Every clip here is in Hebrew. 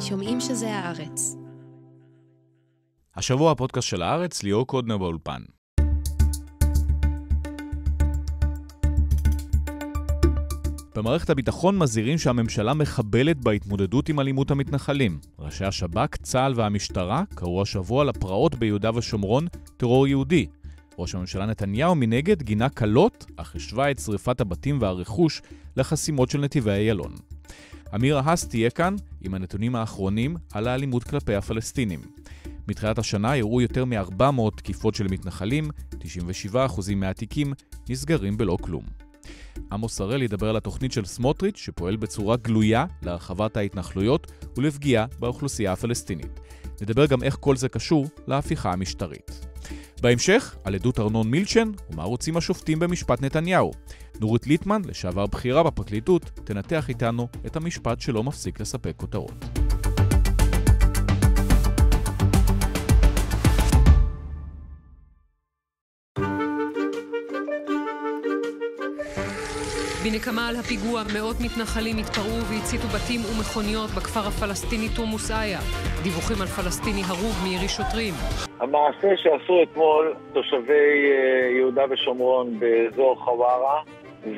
שומעים שזה הארץ. השבוע הפודקאסט של הארץ, ליאור קודנר באולפן. במערכת הביטחון מזהירים שהממשלה מחבלת בהתמודדות עם אלימות המתנחלים. ראשי השב"כ, צה"ל והמשטרה קראו השבוע לפרעות ביהודה ושומרון טרור יהודי. ראש הממשלה נתניהו מנגד גינה קלות, אך השווה את שריפת הבתים והרכוש לחסימות של נתיבי איילון. אמירה האס תהיה כאן עם הנתונים האחרונים על האלימות כלפי הפלסטינים. מתחילת השנה אירעו יותר מ-400 תקיפות של מתנחלים, 97% מהתיקים נסגרים בלא כלום. עמוס הראל ידבר על התוכנית של סמוטריץ', שפועל בצורה גלויה להרחבת ההתנחלויות ולפגיעה באוכלוסייה הפלסטינית. נדבר גם איך כל זה קשור להפיכה המשטרית. בהמשך, על עדות ארנון מילצ'ן ומה רוצים השופטים במשפט נתניהו. נורית ליטמן, לשעבר בכירה בפרקליטות, תנתח איתנו את המשפט שלא מפסיק לספק כותרות. בנקמה על הפיגוע מאות מתנחלים התפרעו והציתו בתים ומכוניות בכפר הפלסטיני תומוס איה. דיווחים על פלסטיני הרוג מירי שוטרים. המעשה שעשו אתמול תושבי אה, יהודה ושומרון באזור חווארה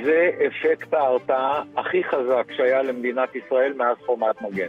זה אפקט ההרתעה הכי חזק שהיה למדינת ישראל מאז חומת מגן.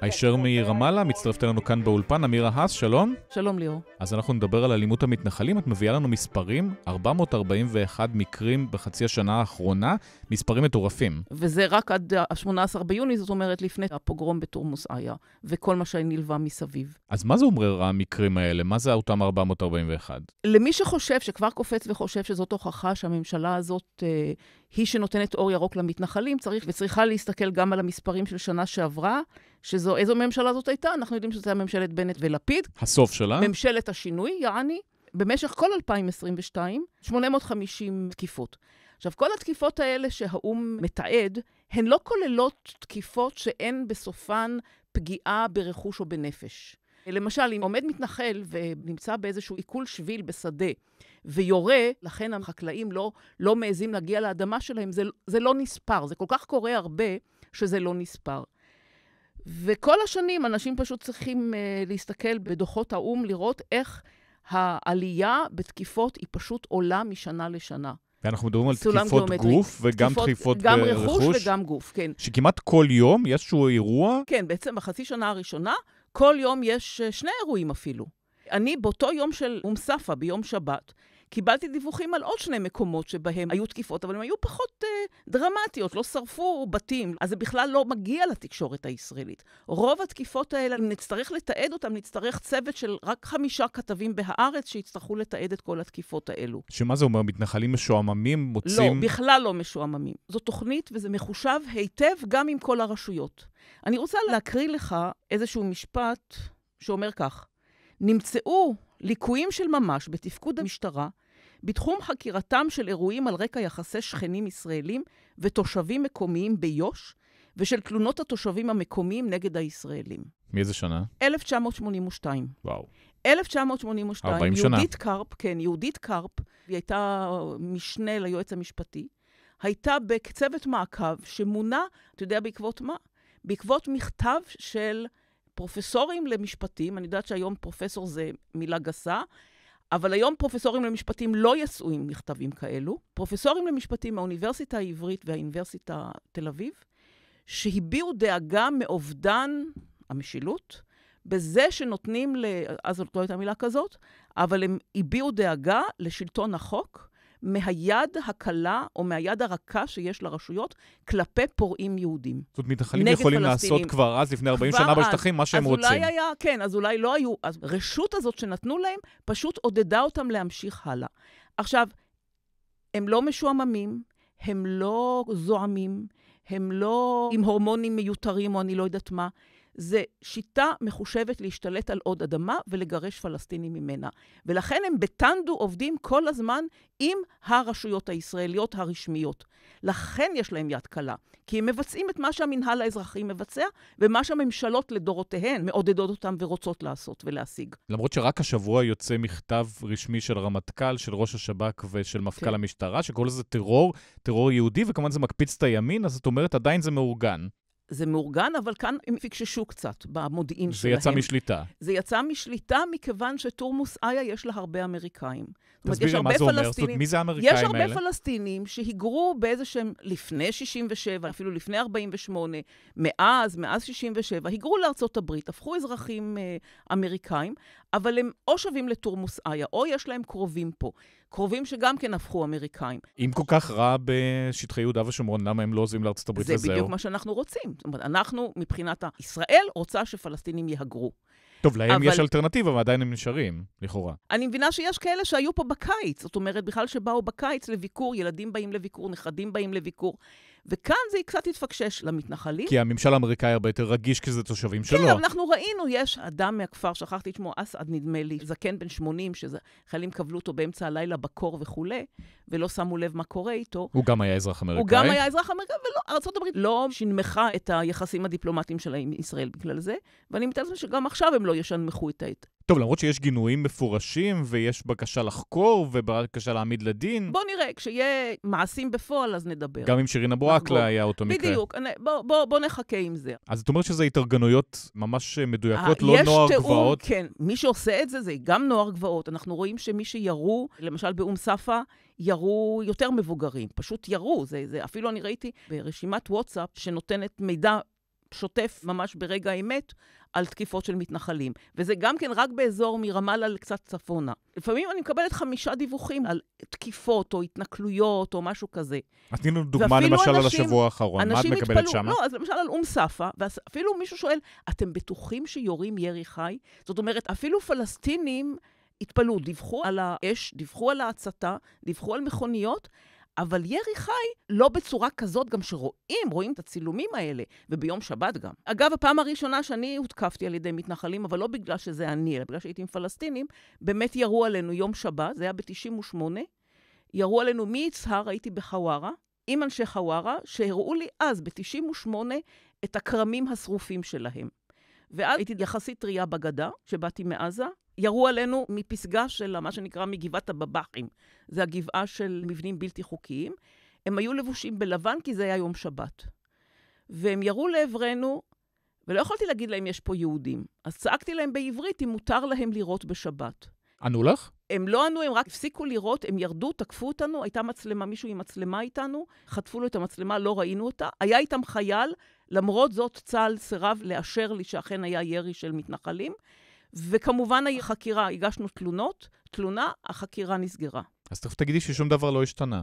הישר מרמאללה מצטרפת אלינו כאן באולפן, אמירה האס, שלום. שלום ליאור. אז אנחנו נדבר על אלימות המתנחלים, את מביאה לנו מספרים, 441 מקרים בחצי השנה האחרונה, מספרים מטורפים. וזה רק עד ה-18 ביוני, זאת אומרת לפני הפוגרום בתורמוס איה, וכל מה שנלווה מסביב. אז מה זה אומר המקרים האלה? מה זה אותם 441? למי שחושב, שכבר קופץ וחושב שזאת הוכחה שהממשלה הזאת... אה, היא שנותנת אור ירוק למתנחלים, צריך וצריכה להסתכל גם על המספרים של שנה שעברה, שזו, איזו ממשלה זאת הייתה? אנחנו יודעים שזו הייתה ממשלת בנט ולפיד. הסוף שלה. ממשלת השינוי, יעני. במשך כל 2022, 850 תקיפות. עכשיו, כל התקיפות האלה שהאו"ם מתעד, הן לא כוללות תקיפות שאין בסופן פגיעה ברכוש או בנפש. למשל, אם עומד מתנחל ונמצא באיזשהו עיכול שביל בשדה, ויורה, לכן החקלאים לא, לא מעזים להגיע לאדמה שלהם. זה, זה לא נספר, זה כל כך קורה הרבה שזה לא נספר. וכל השנים אנשים פשוט צריכים uh, להסתכל בדוחות האו"ם, לראות איך העלייה בתקיפות היא פשוט עולה משנה לשנה. ואנחנו מדברים על תקיפות גיאומטרי. גוף וגם תקיפות, תקיפות גם אה, רכוש. גם רכוש וגם גוף, כן. שכמעט כל יום יש איזשהו אירוע. כן, בעצם בחצי שנה הראשונה, כל יום יש אה, שני אירועים אפילו. אני באותו יום של אום ספא, ביום שבת, קיבלתי דיווחים על עוד שני מקומות שבהם היו תקיפות, אבל הן היו פחות אה, דרמטיות, לא שרפו בתים, אז זה בכלל לא מגיע לתקשורת הישראלית. רוב התקיפות האלה, אם נצטרך לתעד אותן, נצטרך צוות של רק חמישה כתבים בהארץ שיצטרכו לתעד את כל התקיפות האלו. שמה זה אומר? מתנחלים משועממים מוצאים... לא, בכלל לא משועממים. זו תוכנית וזה מחושב היטב גם עם כל הרשויות. אני רוצה להקריא לך איזשהו משפט שאומר כך: נמצאו ליקויים של ממש בתפקוד המשטרה בתחום חקירתם של אירועים על רקע יחסי שכנים ישראלים ותושבים מקומיים ביו"ש, ושל תלונות התושבים המקומיים נגד הישראלים. מאיזה שנה? 1982. וואו. 1982, 40 שנה. יהודית קרפ, כן, יהודית קרפ, היא הייתה משנה ליועץ המשפטי, הייתה בצוות מעקב שמונה, אתה יודע בעקבות מה? בעקבות מכתב של פרופסורים למשפטים, אני יודעת שהיום פרופסור זה מילה גסה, אבל היום פרופסורים למשפטים לא יצאו עם מכתבים כאלו. פרופסורים למשפטים מהאוניברסיטה העברית והאוניברסיטה תל אביב, שהביעו דאגה מאובדן המשילות, בזה שנותנים, אז זאת לא הייתה מילה כזאת, אבל הם הביעו דאגה לשלטון החוק מהיד הקלה או מהיד הרכה שיש לרשויות כלפי פורעים יהודים. זאת אומרת, מתנחלים יכולים פלסטינים. לעשות כבר אז, לפני 40 שנה בשטחים, מה שהם אז רוצים. אולי היה, כן, אז אולי לא היו. אז הרשות הזאת שנתנו להם פשוט עודדה אותם להמשיך הלאה. עכשיו, הם לא משועממים, הם לא זועמים, הם לא עם הורמונים מיותרים או אני לא יודעת מה. זה שיטה מחושבת להשתלט על עוד אדמה ולגרש פלסטינים ממנה. ולכן הם בטנדו עובדים כל הזמן עם הרשויות הישראליות הרשמיות. לכן יש להם יד קלה, כי הם מבצעים את מה שהמינהל האזרחי מבצע ומה שהממשלות לדורותיהן מעודדות אותם ורוצות לעשות ולהשיג. למרות שרק השבוע יוצא מכתב רשמי של הרמטכ"ל, של ראש השב"כ ושל מפכ"ל כן. המשטרה, שקורא לזה טרור, טרור יהודי, וכמובן זה מקפיץ את הימין, אז זאת אומרת, עדיין זה מאורגן. זה מאורגן, אבל כאן הם פיקששו קצת במודיעין זה שלהם. זה יצא משליטה. זה יצא משליטה מכיוון שתורמוס איה יש לה הרבה אמריקאים. תסבירי מה זה פלסטינים, אומר, מי זה האמריקאים האלה? יש הרבה האלה? פלסטינים שהיגרו באיזה שהם לפני 67', אפילו לפני 48', מאז, מאז 67', היגרו לארצות הברית, הפכו אזרחים אה, אמריקאים, אבל הם או שווים לתורמוס איה, או יש להם קרובים פה. קרובים שגם כן הפכו אמריקאים. אם כל כך רע בשטחי יהודה ושומרון, למה הם לא עוזבים לארצות הברית וזהו? זה בדיוק מה שאנחנו רוצים. זאת אומרת, אנחנו, מבחינת ישראל, רוצה שפלסטינים יהגרו. טוב, להם אבל... יש אלטרנטיבה, ועדיין הם נשארים, לכאורה. אני מבינה שיש כאלה שהיו פה בקיץ. זאת אומרת, בכלל שבאו בקיץ לביקור, ילדים באים לביקור, נכדים באים לביקור. וכאן זה קצת התפקשש למתנחלים. כי הממשל האמריקאי הרבה יותר רגיש, כי זה תושבים כן, שלו. כן, אנחנו ראינו, יש אדם מהכפר, שכחתי את שמו, אסעד נדמה לי, זקן בן 80, שחיילים כבלו אותו באמצע הלילה בקור וכולי, ולא שמו לב מה קורה איתו. הוא גם היה אזרח אמריקאי. הוא גם היה אזרח אמריקאי, וארה"ב לא שינמכה את היחסים הדיפלומטיים שלה עם ישראל בגלל זה, ואני מתאר לעצמי שגם עכשיו הם לא ישנמכו את העת. טוב, למרות שיש גינויים מפורשים ויש בקשה לחקור ובקשה להעמיד לדין. בוא נראה, כשיהיה מעשים בפועל אז נדבר. גם עם שירינה אבו היה אותו מקרה. בדיוק, אני, בוא, בוא, בוא נחכה עם זה. אז את אומרת שזה התארגנויות ממש אה, מדויקות, 아, אה, לא נוער תאום, גבעות? כן, מי שעושה את זה זה גם נוער גבעות. אנחנו רואים שמי שירו, למשל באום ספא, ירו יותר מבוגרים, פשוט ירו. זה, זה, אפילו אני ראיתי ברשימת וואטסאפ שנותנת מידע שוטף ממש ברגע האמת על תקיפות של מתנחלים. וזה גם כן רק באזור מרמאללה לקצת צפונה. לפעמים אני מקבלת חמישה דיווחים על תקיפות או התנכלויות או משהו כזה. אז תני לנו דוגמה למשל אנשים, על השבוע האחרון, מה את מקבלת שם? לא, אז למשל על אום ספא, ואפילו מישהו שואל, אתם בטוחים שיורים ירי חי? זאת אומרת, אפילו פלסטינים התפלאו, דיווחו על האש, דיווחו על ההצתה, דיווחו על מכוניות, אבל ירי חי לא בצורה כזאת גם שרואים, רואים את הצילומים האלה, וביום שבת גם. אגב, הפעם הראשונה שאני הותקפתי על ידי מתנחלים, אבל לא בגלל שזה אני, אלא בגלל שהייתי עם פלסטינים, באמת ירו עלינו יום שבת, זה היה ב-98, ירו עלינו מיצהר, הייתי בחווארה, עם אנשי חווארה, שהראו לי אז, ב-98, את הכרמים השרופים שלהם. ואז הייתי יחסית טרייה בגדה, שבאתי מעזה, ירו עלינו מפסגה של מה שנקרא מגבעת הבב"חים. זה הגבעה של מבנים בלתי חוקיים. הם היו לבושים בלבן כי זה היה יום שבת. והם ירו לעברנו, ולא יכולתי להגיד להם, יש פה יהודים. אז צעקתי להם בעברית אם מותר להם לירות בשבת. ענו לך? הם לא ענו, הם רק הפסיקו לירות, הם ירדו, תקפו אותנו, הייתה מצלמה, מישהו עם מצלמה איתנו, חטפו לו את המצלמה, לא ראינו אותה. היה איתם חייל, למרות זאת צה"ל סירב לאשר לי שאכן היה ירי של מתנחלים. וכמובן החקירה, הגשנו תלונות, תלונה, החקירה נסגרה. אז תכף תגידי ששום דבר לא השתנה.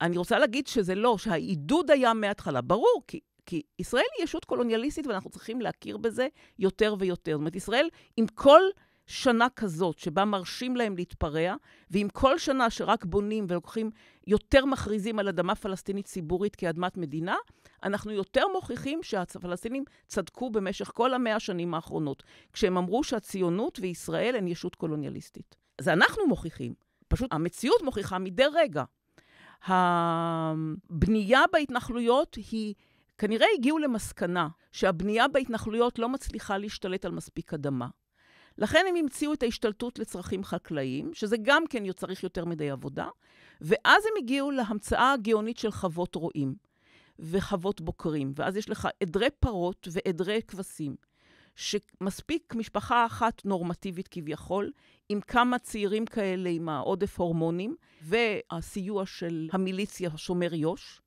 אני רוצה להגיד שזה לא, שהעידוד היה מההתחלה. ברור, כי כי ישראל היא ישות קולוניאליסטית ואנחנו צריכים להכיר בזה יותר ויותר. זאת אומרת, ישראל, עם כל שנה כזאת שבה מרשים להם להתפרע, ועם כל שנה שרק בונים ולוקחים, יותר מכריזים על אדמה פלסטינית ציבורית כאדמת מדינה, אנחנו יותר מוכיחים שהפלסטינים צדקו במשך כל המאה השנים האחרונות, כשהם אמרו שהציונות וישראל הן ישות קולוניאליסטית. זה אנחנו מוכיחים, פשוט המציאות מוכיחה מדי רגע. הבנייה בהתנחלויות היא, כנראה הגיעו למסקנה שהבנייה בהתנחלויות לא מצליחה להשתלט על מספיק אדמה. לכן הם המציאו את ההשתלטות לצרכים חקלאיים, שזה גם כן צריך יותר מדי עבודה, ואז הם הגיעו להמצאה הגאונית של חוות רועים. וחוות בוקרים, ואז יש לך עדרי פרות ועדרי כבשים, שמספיק משפחה אחת נורמטיבית כביכול, עם כמה צעירים כאלה עם העודף הורמונים, והסיוע של המיליציה שומר יו"ש,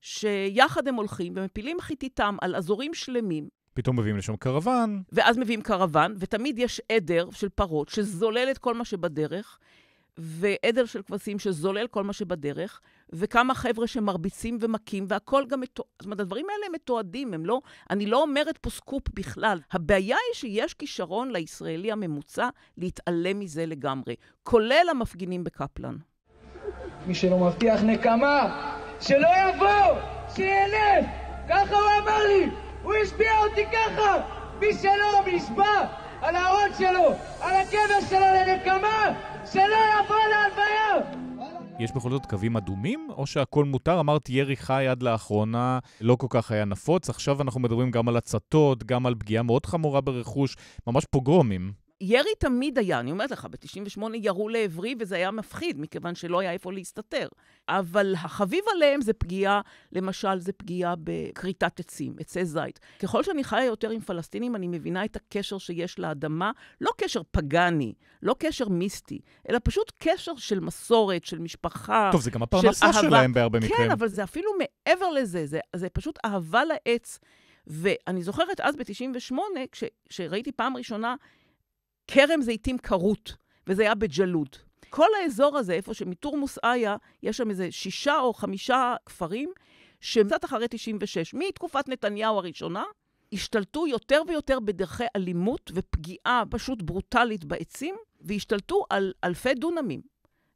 שיחד הם הולכים ומפילים חיתיתם על אזורים שלמים. פתאום מביאים לשם קרוון. ואז מביאים קרוון, ותמיד יש עדר של פרות שזולל את כל מה שבדרך. ועדר של כבשים שזולל כל מה שבדרך, וכמה חבר'ה שמרביצים ומכים, והכל גם מתועד. זאת אומרת, הדברים האלה הם מתועדים, הם לא... אני לא אומרת פה סקופ בכלל. הבעיה היא שיש כישרון לישראלי הממוצע להתעלם מזה לגמרי, כולל המפגינים בקפלן. מי שלא מבטיח נקמה, שלא יבוא, שילך! ככה הוא אמר לי! הוא השביע אותי ככה! מי שלא נשבע על ההון שלו, על הקבר שלו לנקמה, שלא יבוא להלוויה! יש בכל זאת קווים אדומים, או שהכל מותר? אמרתי, ירי חי עד לאחרונה לא כל כך היה נפוץ, עכשיו אנחנו מדברים גם על הצתות, גם על פגיעה מאוד חמורה ברכוש, ממש פוגרומים. ירי תמיד היה, אני אומרת לך, ב-98 ירו לעברי וזה היה מפחיד, מכיוון שלא היה איפה להסתתר. אבל החביב עליהם זה פגיעה, למשל, זה פגיעה בכריתת עצים, עצי זית. ככל שאני חיה יותר עם פלסטינים, אני מבינה את הקשר שיש לאדמה, לא קשר פגאני, לא קשר מיסטי, אלא פשוט קשר של מסורת, של משפחה. טוב, זה גם הפרנסה של שלהם בהרבה כן, מקרים. כן, אבל זה אפילו מעבר לזה, זה, זה פשוט אהבה לעץ. ואני זוכרת אז, ב-98, כשראיתי פעם ראשונה כרם זיתים כרות, וזה היה בג'לוד. כל האזור הזה, איפה שמתורמוס איה, יש שם איזה שישה או חמישה כפרים, שקצת אחרי 96, מתקופת נתניהו הראשונה, השתלטו יותר ויותר בדרכי אלימות ופגיעה פשוט ברוטלית בעצים, והשתלטו על אלפי דונמים,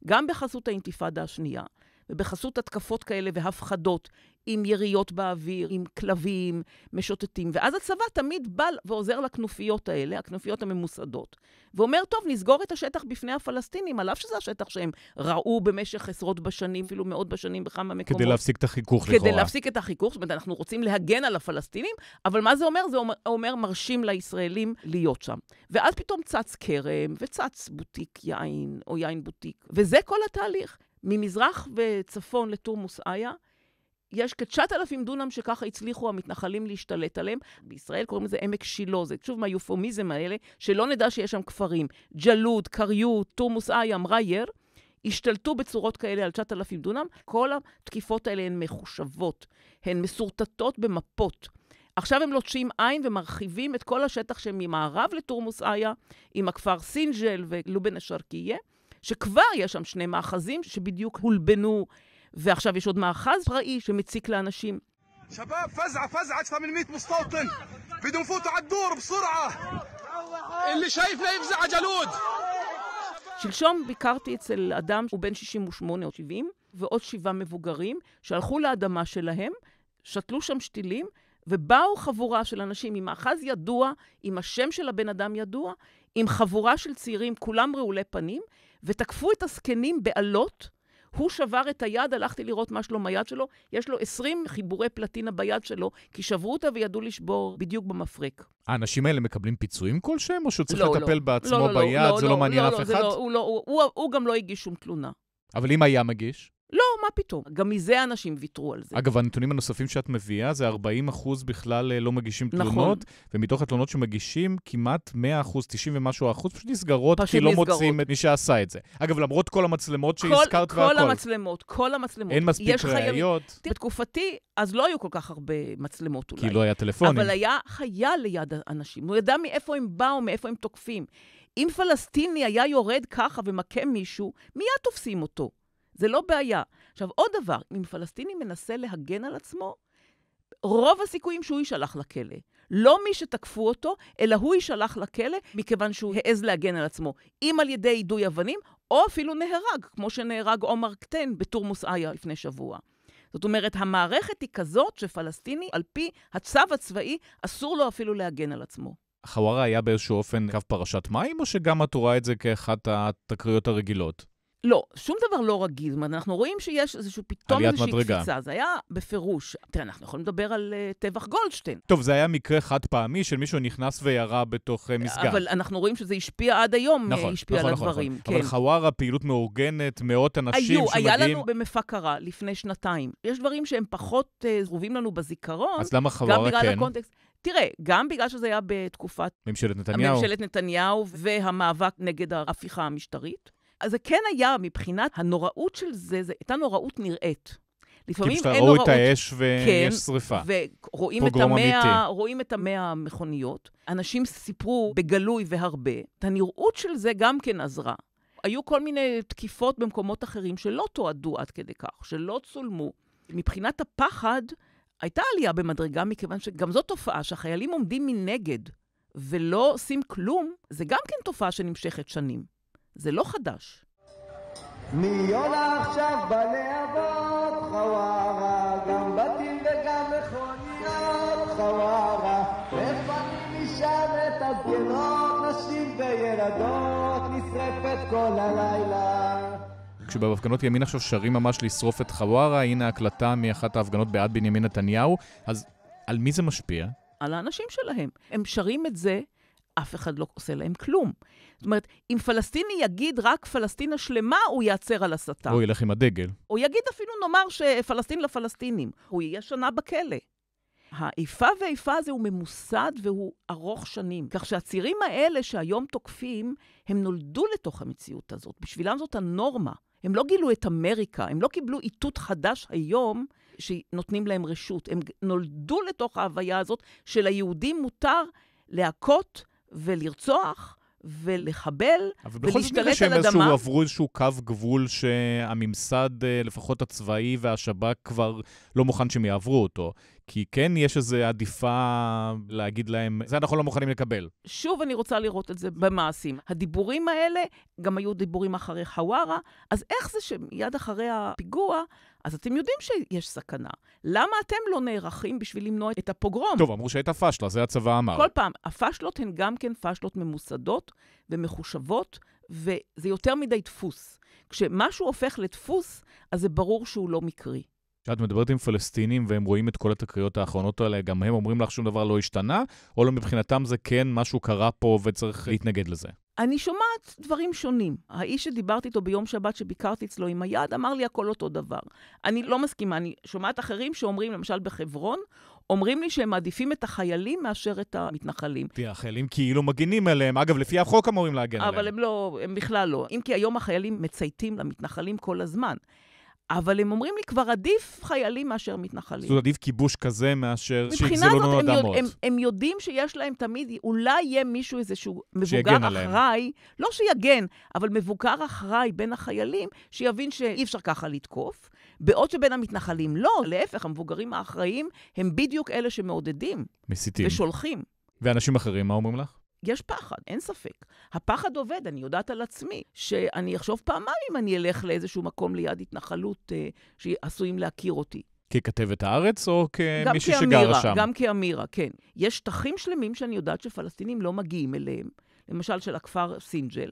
גם בחסות האינתיפאדה השנייה, ובחסות התקפות כאלה והפחדות, עם יריות באוויר, עם כלבים, משוטטים. ואז הצבא תמיד בא ועוזר לכנופיות האלה, הכנופיות הממוסדות, ואומר, טוב, נסגור את השטח בפני הפלסטינים, על אף שזה השטח שהם ראו במשך עשרות בשנים, אפילו מאות בשנים בכמה מקומות. כדי להפסיק את החיכוך לכאורה. כדי להפסיק את החיכוך, זאת אומרת, אנחנו רוצים להגן על הפלסטינים, אבל מה זה אומר? זה אומר, אומר מרשים לישראלים להיות שם. ואז פתאום צץ כרם, וצץ בוטיק יין, או יין בוטיק, וזה כל התהליך. ממזרח וצפון לתורמוס איה, יש כ-9,000 דונם שככה הצליחו המתנחלים להשתלט עליהם. בישראל קוראים לזה עמק שילה, זה שוב מהיופומיזם האלה, שלא נדע שיש שם כפרים. ג'לוד, כריות, תורמוס איה, מרייר, השתלטו בצורות כאלה על 9,000 דונם. כל התקיפות האלה הן מחושבות, הן מסורטטות במפות. עכשיו הם לוטשים עין ומרחיבים את כל השטח שממערב לתורמוס איה, עם הכפר סינג'ל ולובן א-שרקייה, שכבר יש שם שני מאחזים שבדיוק הולבנו, ועכשיו יש עוד מאחז פראי שמציק לאנשים. شباب فزعة فزعة أكثر من 100 مستوطن بدهم يفوتوا على الدور بسرعة اللي شايفنا يفزع على שלשום ביקרתי אצל אדם, הוא בן 68 או 70, ועוד שבעה מבוגרים שהלכו לאדמה שלהם, שתלו שם שתילים, ובאו חבורה של אנשים עם מאחז ידוע, עם השם של הבן אדם ידוע, עם חבורה של צעירים, כולם רעולי פנים, ותקפו את הזקנים באלות. הוא שבר את היד, הלכתי לראות מה שלום היד שלו, יש לו 20 חיבורי פלטינה ביד שלו, כי שברו אותה וידעו לשבור בדיוק במפרק. האנשים האלה מקבלים פיצויים כלשהם, או שהוא צריך לא, לא. לטפל לא, לא. בעצמו לא, לא, ביד, לא, זה לא, לא מעניין לא, אף לא, אחד? לא, הוא, לא, הוא, הוא, הוא גם לא הגיש שום תלונה. אבל אם היה מגיש? לא, מה פתאום. גם מזה אנשים ויתרו על זה. אגב, הנתונים הנוספים שאת מביאה זה 40 אחוז בכלל אה, לא מגישים נכון. תלונות, נכון. ומתוך התלונות שמגישים, כמעט 100 אחוז, 90 ומשהו אחוז, פשוט נסגרות, פשוט כי לא נסגרות. לא מוצאים את מי שעשה את זה. אגב, למרות כל המצלמות שהזכרת כל, והכל. כל המצלמות, כל המצלמות. אין מספיק ראיות. חייב... בתקופתי, אז לא היו כל כך הרבה מצלמות אולי. כי לא היה טלפונים. אבל היה חייל ליד אנשים, הוא ידע מאיפה הם באו, מאיפה הם תוקפים. אם פלסטיני היה יורד ככה ומכה מישהו, מיד תופסים אותו. זה לא בעיה. עכשיו, עוד דבר, אם פלסטיני מנסה להגן על עצמו, רוב הסיכויים שהוא יישלח לכלא. לא מי שתקפו אותו, אלא הוא יישלח לכלא מכיוון שהוא העז להגן על עצמו, אם על ידי יידוי אבנים, או אפילו נהרג, כמו שנהרג עומר קטן בתורמוס איה לפני שבוע. זאת אומרת, המערכת היא כזאת שפלסטיני, על פי הצו הצבאי, אסור לו אפילו להגן על עצמו. חווארה היה באיזשהו אופן קו פרשת מים, או שגם את רואה את זה כאחת התקריות הרגילות? לא, שום דבר לא רגיל. זאת אומרת, אנחנו רואים שיש איזשהו פתאום איזושהי מדרגה. קפיצה. זה היה בפירוש. תראה, אנחנו יכולים לדבר על uh, טבח גולדשטיין. טוב, זה היה מקרה חד פעמי של מישהו נכנס וירה בתוך uh, מסגד. אבל אנחנו רואים שזה השפיע עד היום, אה, נכון, השפיע נכון, על נכון, הדברים. נכון. כן. אבל חווארה, פעילות מאורגנת, מאות אנשים היו, שמגיעים... היה לנו במפקרה לפני שנתיים. יש דברים שהם פחות uh, זרובים לנו בזיכרון. אז למה חווארה כן? הקונטקסט. תראה, גם בגלל שזה היה בתקופת... ממשלת נתניהו. ממשלת נתניהו והמאבק נגד ההפיכה המשטרית. אז זה כן היה, מבחינת הנוראות של זה, זו הייתה נוראות נראית. לפעמים אין נוראות. כי פשוט ראו את האש ויש כן, שריפה. ורואים את, המאה, רואים את המאה המכוניות. אנשים סיפרו בגלוי והרבה. את הנראות של זה גם כן עזרה. היו כל מיני תקיפות במקומות אחרים שלא תועדו עד כדי כך, שלא צולמו. מבחינת הפחד, הייתה עלייה במדרגה, מכיוון שגם זו תופעה שהחיילים עומדים מנגד ולא עושים כלום, זה גם כן תופעה שנמשכת שנים. זה לא חדש. מי יונה עכשיו בלהבות חווארה, גם בתים וגם מכוניות חווארה, מפנים משם את הזגנות, נשים וילדות, נשרפת כל הלילה. כשבהפגנות ימין עכשיו שרים ממש לשרוף את חווארה, הנה הקלטה מאחת ההפגנות בעד בנימין נתניהו, אז על מי זה משפיע? על האנשים שלהם. הם שרים את זה אף אחד לא עושה להם כלום. זאת אומרת, אם פלסטיני יגיד רק פלסטין השלמה, הוא ייעצר על הסתה. הוא ילך עם הדגל. הוא יגיד אפילו, נאמר, שפלסטין לפלסטינים. הוא יהיה שנה בכלא. האיפה ואיפה הזה הוא ממוסד והוא ארוך שנים. כך שהצירים האלה שהיום תוקפים, הם נולדו לתוך המציאות הזאת. בשבילם זאת הנורמה. הם לא גילו את אמריקה, הם לא קיבלו איתות חדש היום שנותנים להם רשות. הם נולדו לתוך ההוויה הזאת שליהודים מותר להכות, ולרצוח. ולחבל, ולהשתלט על אדמה. אבל בכל זאת נראה שהם עברו איזשהו קו גבול שהממסד, אה, לפחות הצבאי והשב"כ, כבר לא מוכן שהם יעברו אותו. כי כן יש איזו עדיפה להגיד להם, זה אנחנו לא מוכנים לקבל. שוב, אני רוצה לראות את זה במעשים. הדיבורים האלה גם היו דיבורים אחרי חווארה, אז איך זה שמיד אחרי הפיגוע, אז אתם יודעים שיש סכנה. למה אתם לא נערכים בשביל למנוע את הפוגרום? טוב, אמרו שהייתה פשלה, זה הצבא אמר. כל פעם, הפשלות הן גם כן פשלות ממוסדות ומחושבות, וזה יותר מדי דפוס. כשמשהו הופך לדפוס, אז זה ברור שהוא לא מקרי. כשאת מדברת עם פלסטינים והם רואים את כל התקריות האחרונות האלה, גם הם אומרים לך שום דבר לא השתנה, או לא מבחינתם זה כן, משהו קרה פה וצריך להתנגד לזה? אני שומעת דברים שונים. האיש שדיברתי איתו ביום שבת שביקרתי אצלו עם היד, אמר לי הכל אותו דבר. אני לא מסכימה, אני שומעת אחרים שאומרים, למשל בחברון, אומרים לי שהם מעדיפים את החיילים מאשר את המתנחלים. תראה, החיילים כאילו מגינים עליהם. אגב, לפי החוק אמורים להגן אבל עליהם. אבל הם לא, הם בכלל לא. אם כי היום החיילים מצייתים למתנחלים כל הזמן. אבל הם אומרים לי, כבר עדיף חיילים מאשר מתנחלים. זאת אומרת, עדיף כיבוש כזה מאשר שיגזלו לנו אדמות. מבחינה זאת, הם יודעים שיש להם תמיד, אולי יהיה מישהו, איזשהו מבוגר אחראי, לא שיגן, אבל מבוגר אחראי בין החיילים, שיבין שאי אפשר ככה לתקוף, בעוד שבין המתנחלים לא, להפך, המבוגרים האחראיים הם בדיוק אלה שמעודדים. מסיתים. ושולחים. ואנשים אחרים, מה אומרים לך? יש פחד, אין ספק. הפחד עובד, אני יודעת על עצמי, שאני אחשוב פעמיים אם אני אלך לאיזשהו מקום ליד התנחלות אה, שעשויים להכיר אותי. ככתבת הארץ או כמישהי שגרה שם? גם כאמירה, כן. יש שטחים שלמים שאני יודעת שפלסטינים לא מגיעים אליהם, למשל של הכפר סינג'ל,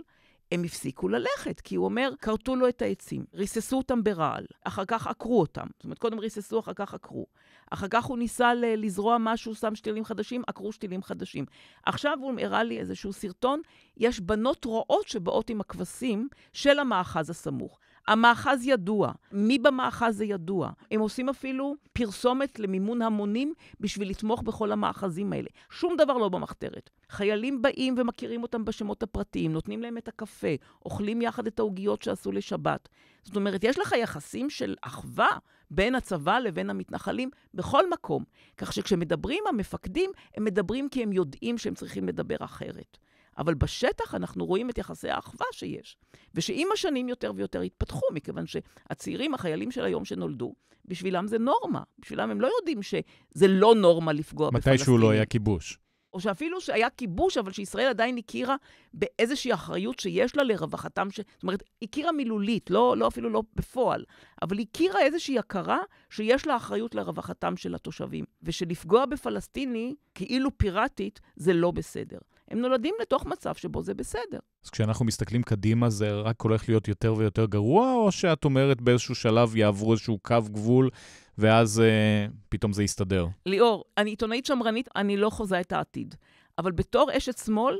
הם הפסיקו ללכת, כי הוא אומר, כרתו לו את העצים, ריססו אותם ברעל, אחר כך עקרו אותם. זאת אומרת, קודם ריססו, אחר כך עקרו. אחר כך הוא ניסה ל- לזרוע משהו, שם שתילים חדשים, עקרו שתילים חדשים. עכשיו הוא הראה לי איזשהו סרטון, יש בנות רועות שבאות עם הכבשים של המאחז הסמוך. המאחז ידוע. מי במאחז זה ידוע. הם עושים אפילו פרסומת למימון המונים בשביל לתמוך בכל המאחזים האלה. שום דבר לא במחתרת. חיילים באים ומכירים אותם בשמות הפרטיים, נותנים להם את הקפה, אוכלים יחד את העוגיות שעשו לשבת. זאת אומרת, יש לך יחסים של אחווה בין הצבא לבין המתנחלים בכל מקום. כך שכשמדברים המפקדים, הם מדברים כי הם יודעים שהם צריכים לדבר אחרת. אבל בשטח אנחנו רואים את יחסי האחווה שיש, ושעם השנים יותר ויותר התפתחו, מכיוון שהצעירים, החיילים של היום שנולדו, בשבילם זה נורמה. בשבילם הם לא יודעים שזה לא נורמה לפגוע בפלסטינים. מתישהו לא היה כיבוש. או שאפילו שהיה כיבוש, אבל שישראל עדיין הכירה באיזושהי אחריות שיש לה לרווחתם, ש... זאת אומרת, הכירה מילולית, לא, לא אפילו לא בפועל, אבל הכירה איזושהי הכרה שיש לה אחריות לרווחתם של התושבים, ושלפגוע בפלסטיני, כאילו פיראטית, זה לא בסדר. הם נולדים לתוך מצב שבו זה בסדר. אז כשאנחנו מסתכלים קדימה, זה רק הולך להיות יותר ויותר גרוע, או שאת אומרת באיזשהו שלב יעברו איזשהו קו גבול, ואז אה, פתאום זה יסתדר? ליאור, אני עיתונאית שמרנית, אני לא חוזה את העתיד. אבל בתור אשת שמאל,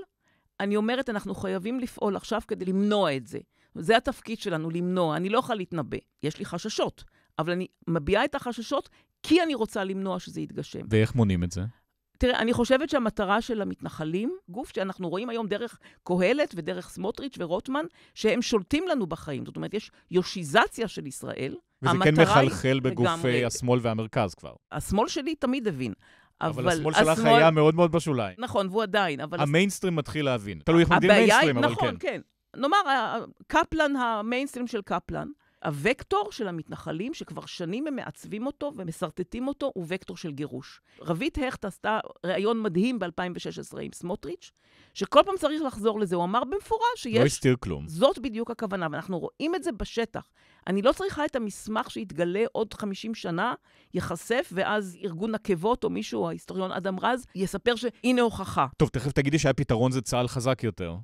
אני אומרת, אנחנו חייבים לפעול עכשיו כדי למנוע את זה. זה התפקיד שלנו, למנוע. אני לא יכולה להתנבא. יש לי חששות, אבל אני מביעה את החששות כי אני רוצה למנוע שזה יתגשם. ואיך מונעים את זה? תראה, אני חושבת שהמטרה של המתנחלים, גוף שאנחנו רואים היום דרך קהלת ודרך סמוטריץ' ורוטמן, שהם שולטים לנו בחיים. זאת אומרת, יש יושיזציה של ישראל. וזה כן מחלחל בגופי אה, השמאל והמרכז כבר. השמאל שלי תמיד הבין. אבל, אבל השמאל שלך השמאל... היה מאוד מאוד בשוליים. נכון, והוא עדיין, אבל... המיינסטרים מתחיל להבין. תלוי איך מדינים מיינסטרים, אבל נכון, כן. כן. נאמר, קפלן, המיינסטרים של קפלן, הוקטור של המתנחלים, שכבר שנים הם מעצבים אותו ומסרטטים אותו, הוא וקטור של גירוש. רבית הכט עשתה ריאיון מדהים ב-2016 עם סמוטריץ', שכל פעם צריך לחזור לזה. הוא אמר במפורש שיש... לא הסתיר כלום. זאת בדיוק הכוונה, ואנחנו רואים את זה בשטח. אני לא צריכה את המסמך שיתגלה עוד 50 שנה, ייחשף, ואז ארגון נקבות או מישהו, ההיסטוריון אדם רז, יספר שהנה הוכחה. טוב, תכף תגידי שהפתרון זה צה"ל חזק יותר.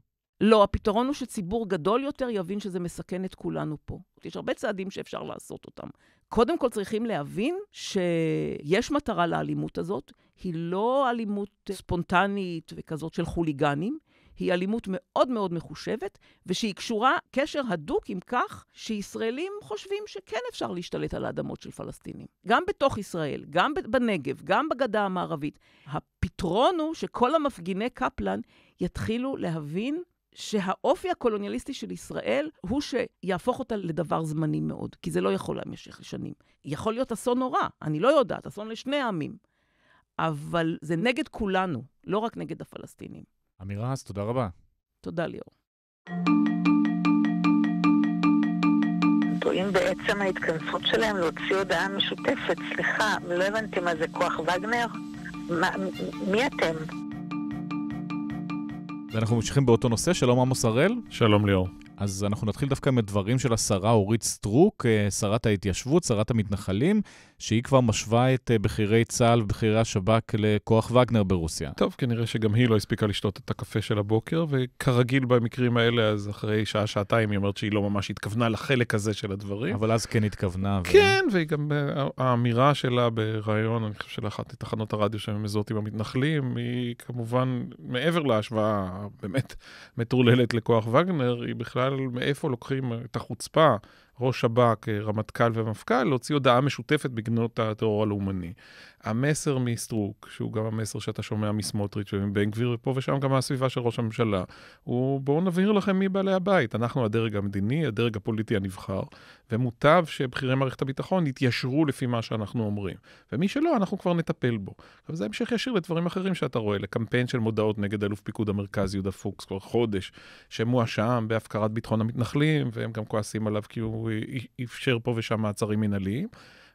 לא, הפתרון הוא שציבור גדול יותר יבין שזה מסכן את כולנו פה. יש הרבה צעדים שאפשר לעשות אותם. קודם כל צריכים להבין שיש מטרה לאלימות הזאת, היא לא אלימות ספונטנית וכזאת של חוליגנים, היא אלימות מאוד מאוד מחושבת, ושהיא קשורה קשר הדוק עם כך שישראלים חושבים שכן אפשר להשתלט על האדמות של פלסטינים. גם בתוך ישראל, גם בנגב, גם בגדה המערבית. הפתרון הוא שכל המפגיני קפלן יתחילו להבין שהאופי הקולוניאליסטי של ישראל הוא שיהפוך אותה לדבר זמני מאוד, כי זה לא יכול להמשך שנים. יכול להיות אסון נורא, אני לא יודעת, אסון לשני העמים. אבל זה נגד כולנו, לא רק נגד הפלסטינים. אמירה, אז תודה רבה. תודה, ליאור. רואים בעצם ההתכנסות שלהם להוציא הודעה משותפת. סליחה, לא הבנתי מה זה כוח וגנר? מה, מי אתם? ואנחנו ממשיכים באותו נושא, שלום עמוס הראל. שלום ליאור. אז אנחנו נתחיל דווקא מדברים של השרה אורית סטרוק, אה, שרת ההתיישבות, שרת המתנחלים, שהיא כבר משווה את אה, בכירי צה"ל ובכירי השב"כ לכוח וגנר ברוסיה. טוב, כנראה שגם היא לא הספיקה לשתות את הקפה של הבוקר, וכרגיל במקרים האלה, אז אחרי שעה-שעתיים היא אומרת שהיא לא ממש התכוונה לחלק הזה של הדברים. אבל אז כן התכוונה. ו... כן, והיא גם, אה, האמירה שלה בריאיון, אני חושב של אחת מתחנות הרדיו שמזוהות עם המתנחלים, היא כמובן, מעבר להשוואה באמת מטורללת לכוח וגנר, היא בכלל... בכלל מאיפה לוקחים את החוצפה, ראש שב"כ, רמטכ"ל ומפכ"ל, להוציא הודעה משותפת בגנות הטרור הלאומני. המסר מסטרוק, שהוא גם המסר שאתה שומע מסמוטריץ' ומבן גביר ופה ושם גם מהסביבה של ראש הממשלה, הוא בואו נבהיר לכם מי בעלי הבית. אנחנו הדרג המדיני, הדרג הפוליטי הנבחר, ומוטב שבכירי מערכת הביטחון יתיישרו לפי מה שאנחנו אומרים. ומי שלא, אנחנו כבר נטפל בו. אבל זה המשך ישיר לדברים אחרים שאתה רואה, לקמפיין של מודעות נגד אלוף פיקוד המרכז יהודה פוקס כבר חודש, שמואשם בהפקרת ביטחון המתנחלים, והם גם כועסים עליו כי הוא אפשר פה ושם מעצרים מנהליים.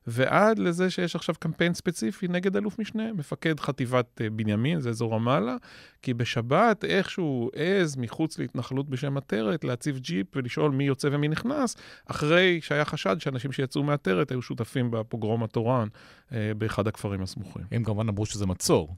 ועד לזה שיש עכשיו קמפיין ספציפי נגד אלוף משנה, מפקד חטיבת אה, בנימין, זה אזור רמאללה, כי בשבת איכשהו עז מחוץ להתנחלות בשם עטרת להציב ג'יפ ולשאול מי יוצא ומי נכנס, אחרי שהיה חשד שאנשים שיצאו מעטרת היו שותפים בפוגרום התורן אה, באחד הכפרים הסמוכים. הם כמובן אמרו שזה מצור.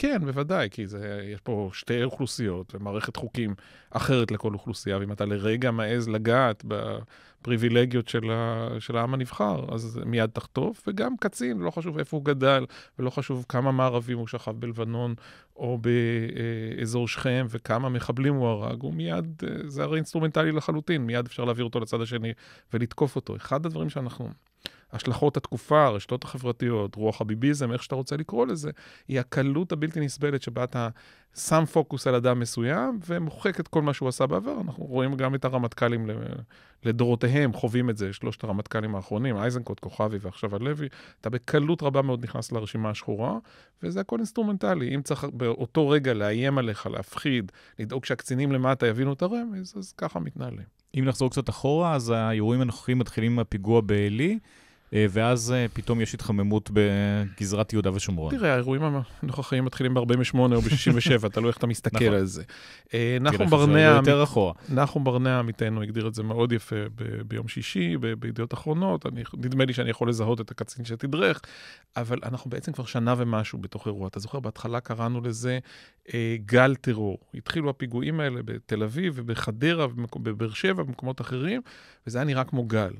כן, בוודאי, כי זה, יש פה שתי אוכלוסיות ומערכת חוקים אחרת לכל אוכלוסייה, ואם אתה לרגע מעז לגעת בפריבילגיות של, ה, של העם הנבחר, אז מיד תחטוף, וגם קצין, לא חשוב איפה הוא גדל, ולא חשוב כמה מערבים הוא שכב בלבנון או באזור שכם, וכמה מחבלים הוא הרג, הוא מיד, אה, זה הרי אינסטרומנטלי לחלוטין, מיד אפשר להעביר אותו לצד השני ולתקוף אותו. אחד הדברים שאנחנו... השלכות התקופה, הרשתות החברתיות, רוח הביביזם, איך שאתה רוצה לקרוא לזה, היא הקלות הבלתי נסבלת שבה אתה שם פוקוס על אדם מסוים ומוחק את כל מה שהוא עשה בעבר. אנחנו רואים גם את הרמטכ"לים לדורותיהם, חווים את זה, שלושת הרמטכ"לים האחרונים, אייזנקוט, כוכבי ועכשיו הלוי. אתה בקלות רבה מאוד נכנס לרשימה השחורה, וזה הכל אינסטרומנטלי. אם צריך באותו רגע לאיים עליך, להפחיד, לדאוג שהקצינים למטה יבינו את הרמז, אז ככה מתנהלים. אם נחזור קצת אחורה, אז האירועים הנוכחיים מתחילים עם הפיגוע בעלי. אה, ואז אה, פתאום יש התחממות בגזרת יהודה ושומרון. תראה, האירועים הנוכחיים מתחילים ב-48 או ב-67, תלוי איך אתה מסתכל נכון. על זה. אה, נחום ברנע... נחום ברנע עמיתנו הגדיר את זה מאוד יפה ביום שישי, בידיעות אחרונות. נדמה לי שאני יכול לזהות את הקצין שתדרך, אבל אנחנו בעצם כבר שנה ומשהו בתוך אירוע. אתה זוכר, בהתחלה קראנו לזה גל טרור. התחילו הפיגועים האלה בתל אביב ובחדרה ובבאר שבע ובמקומות אחרים, וזה היה נראה כמו גל.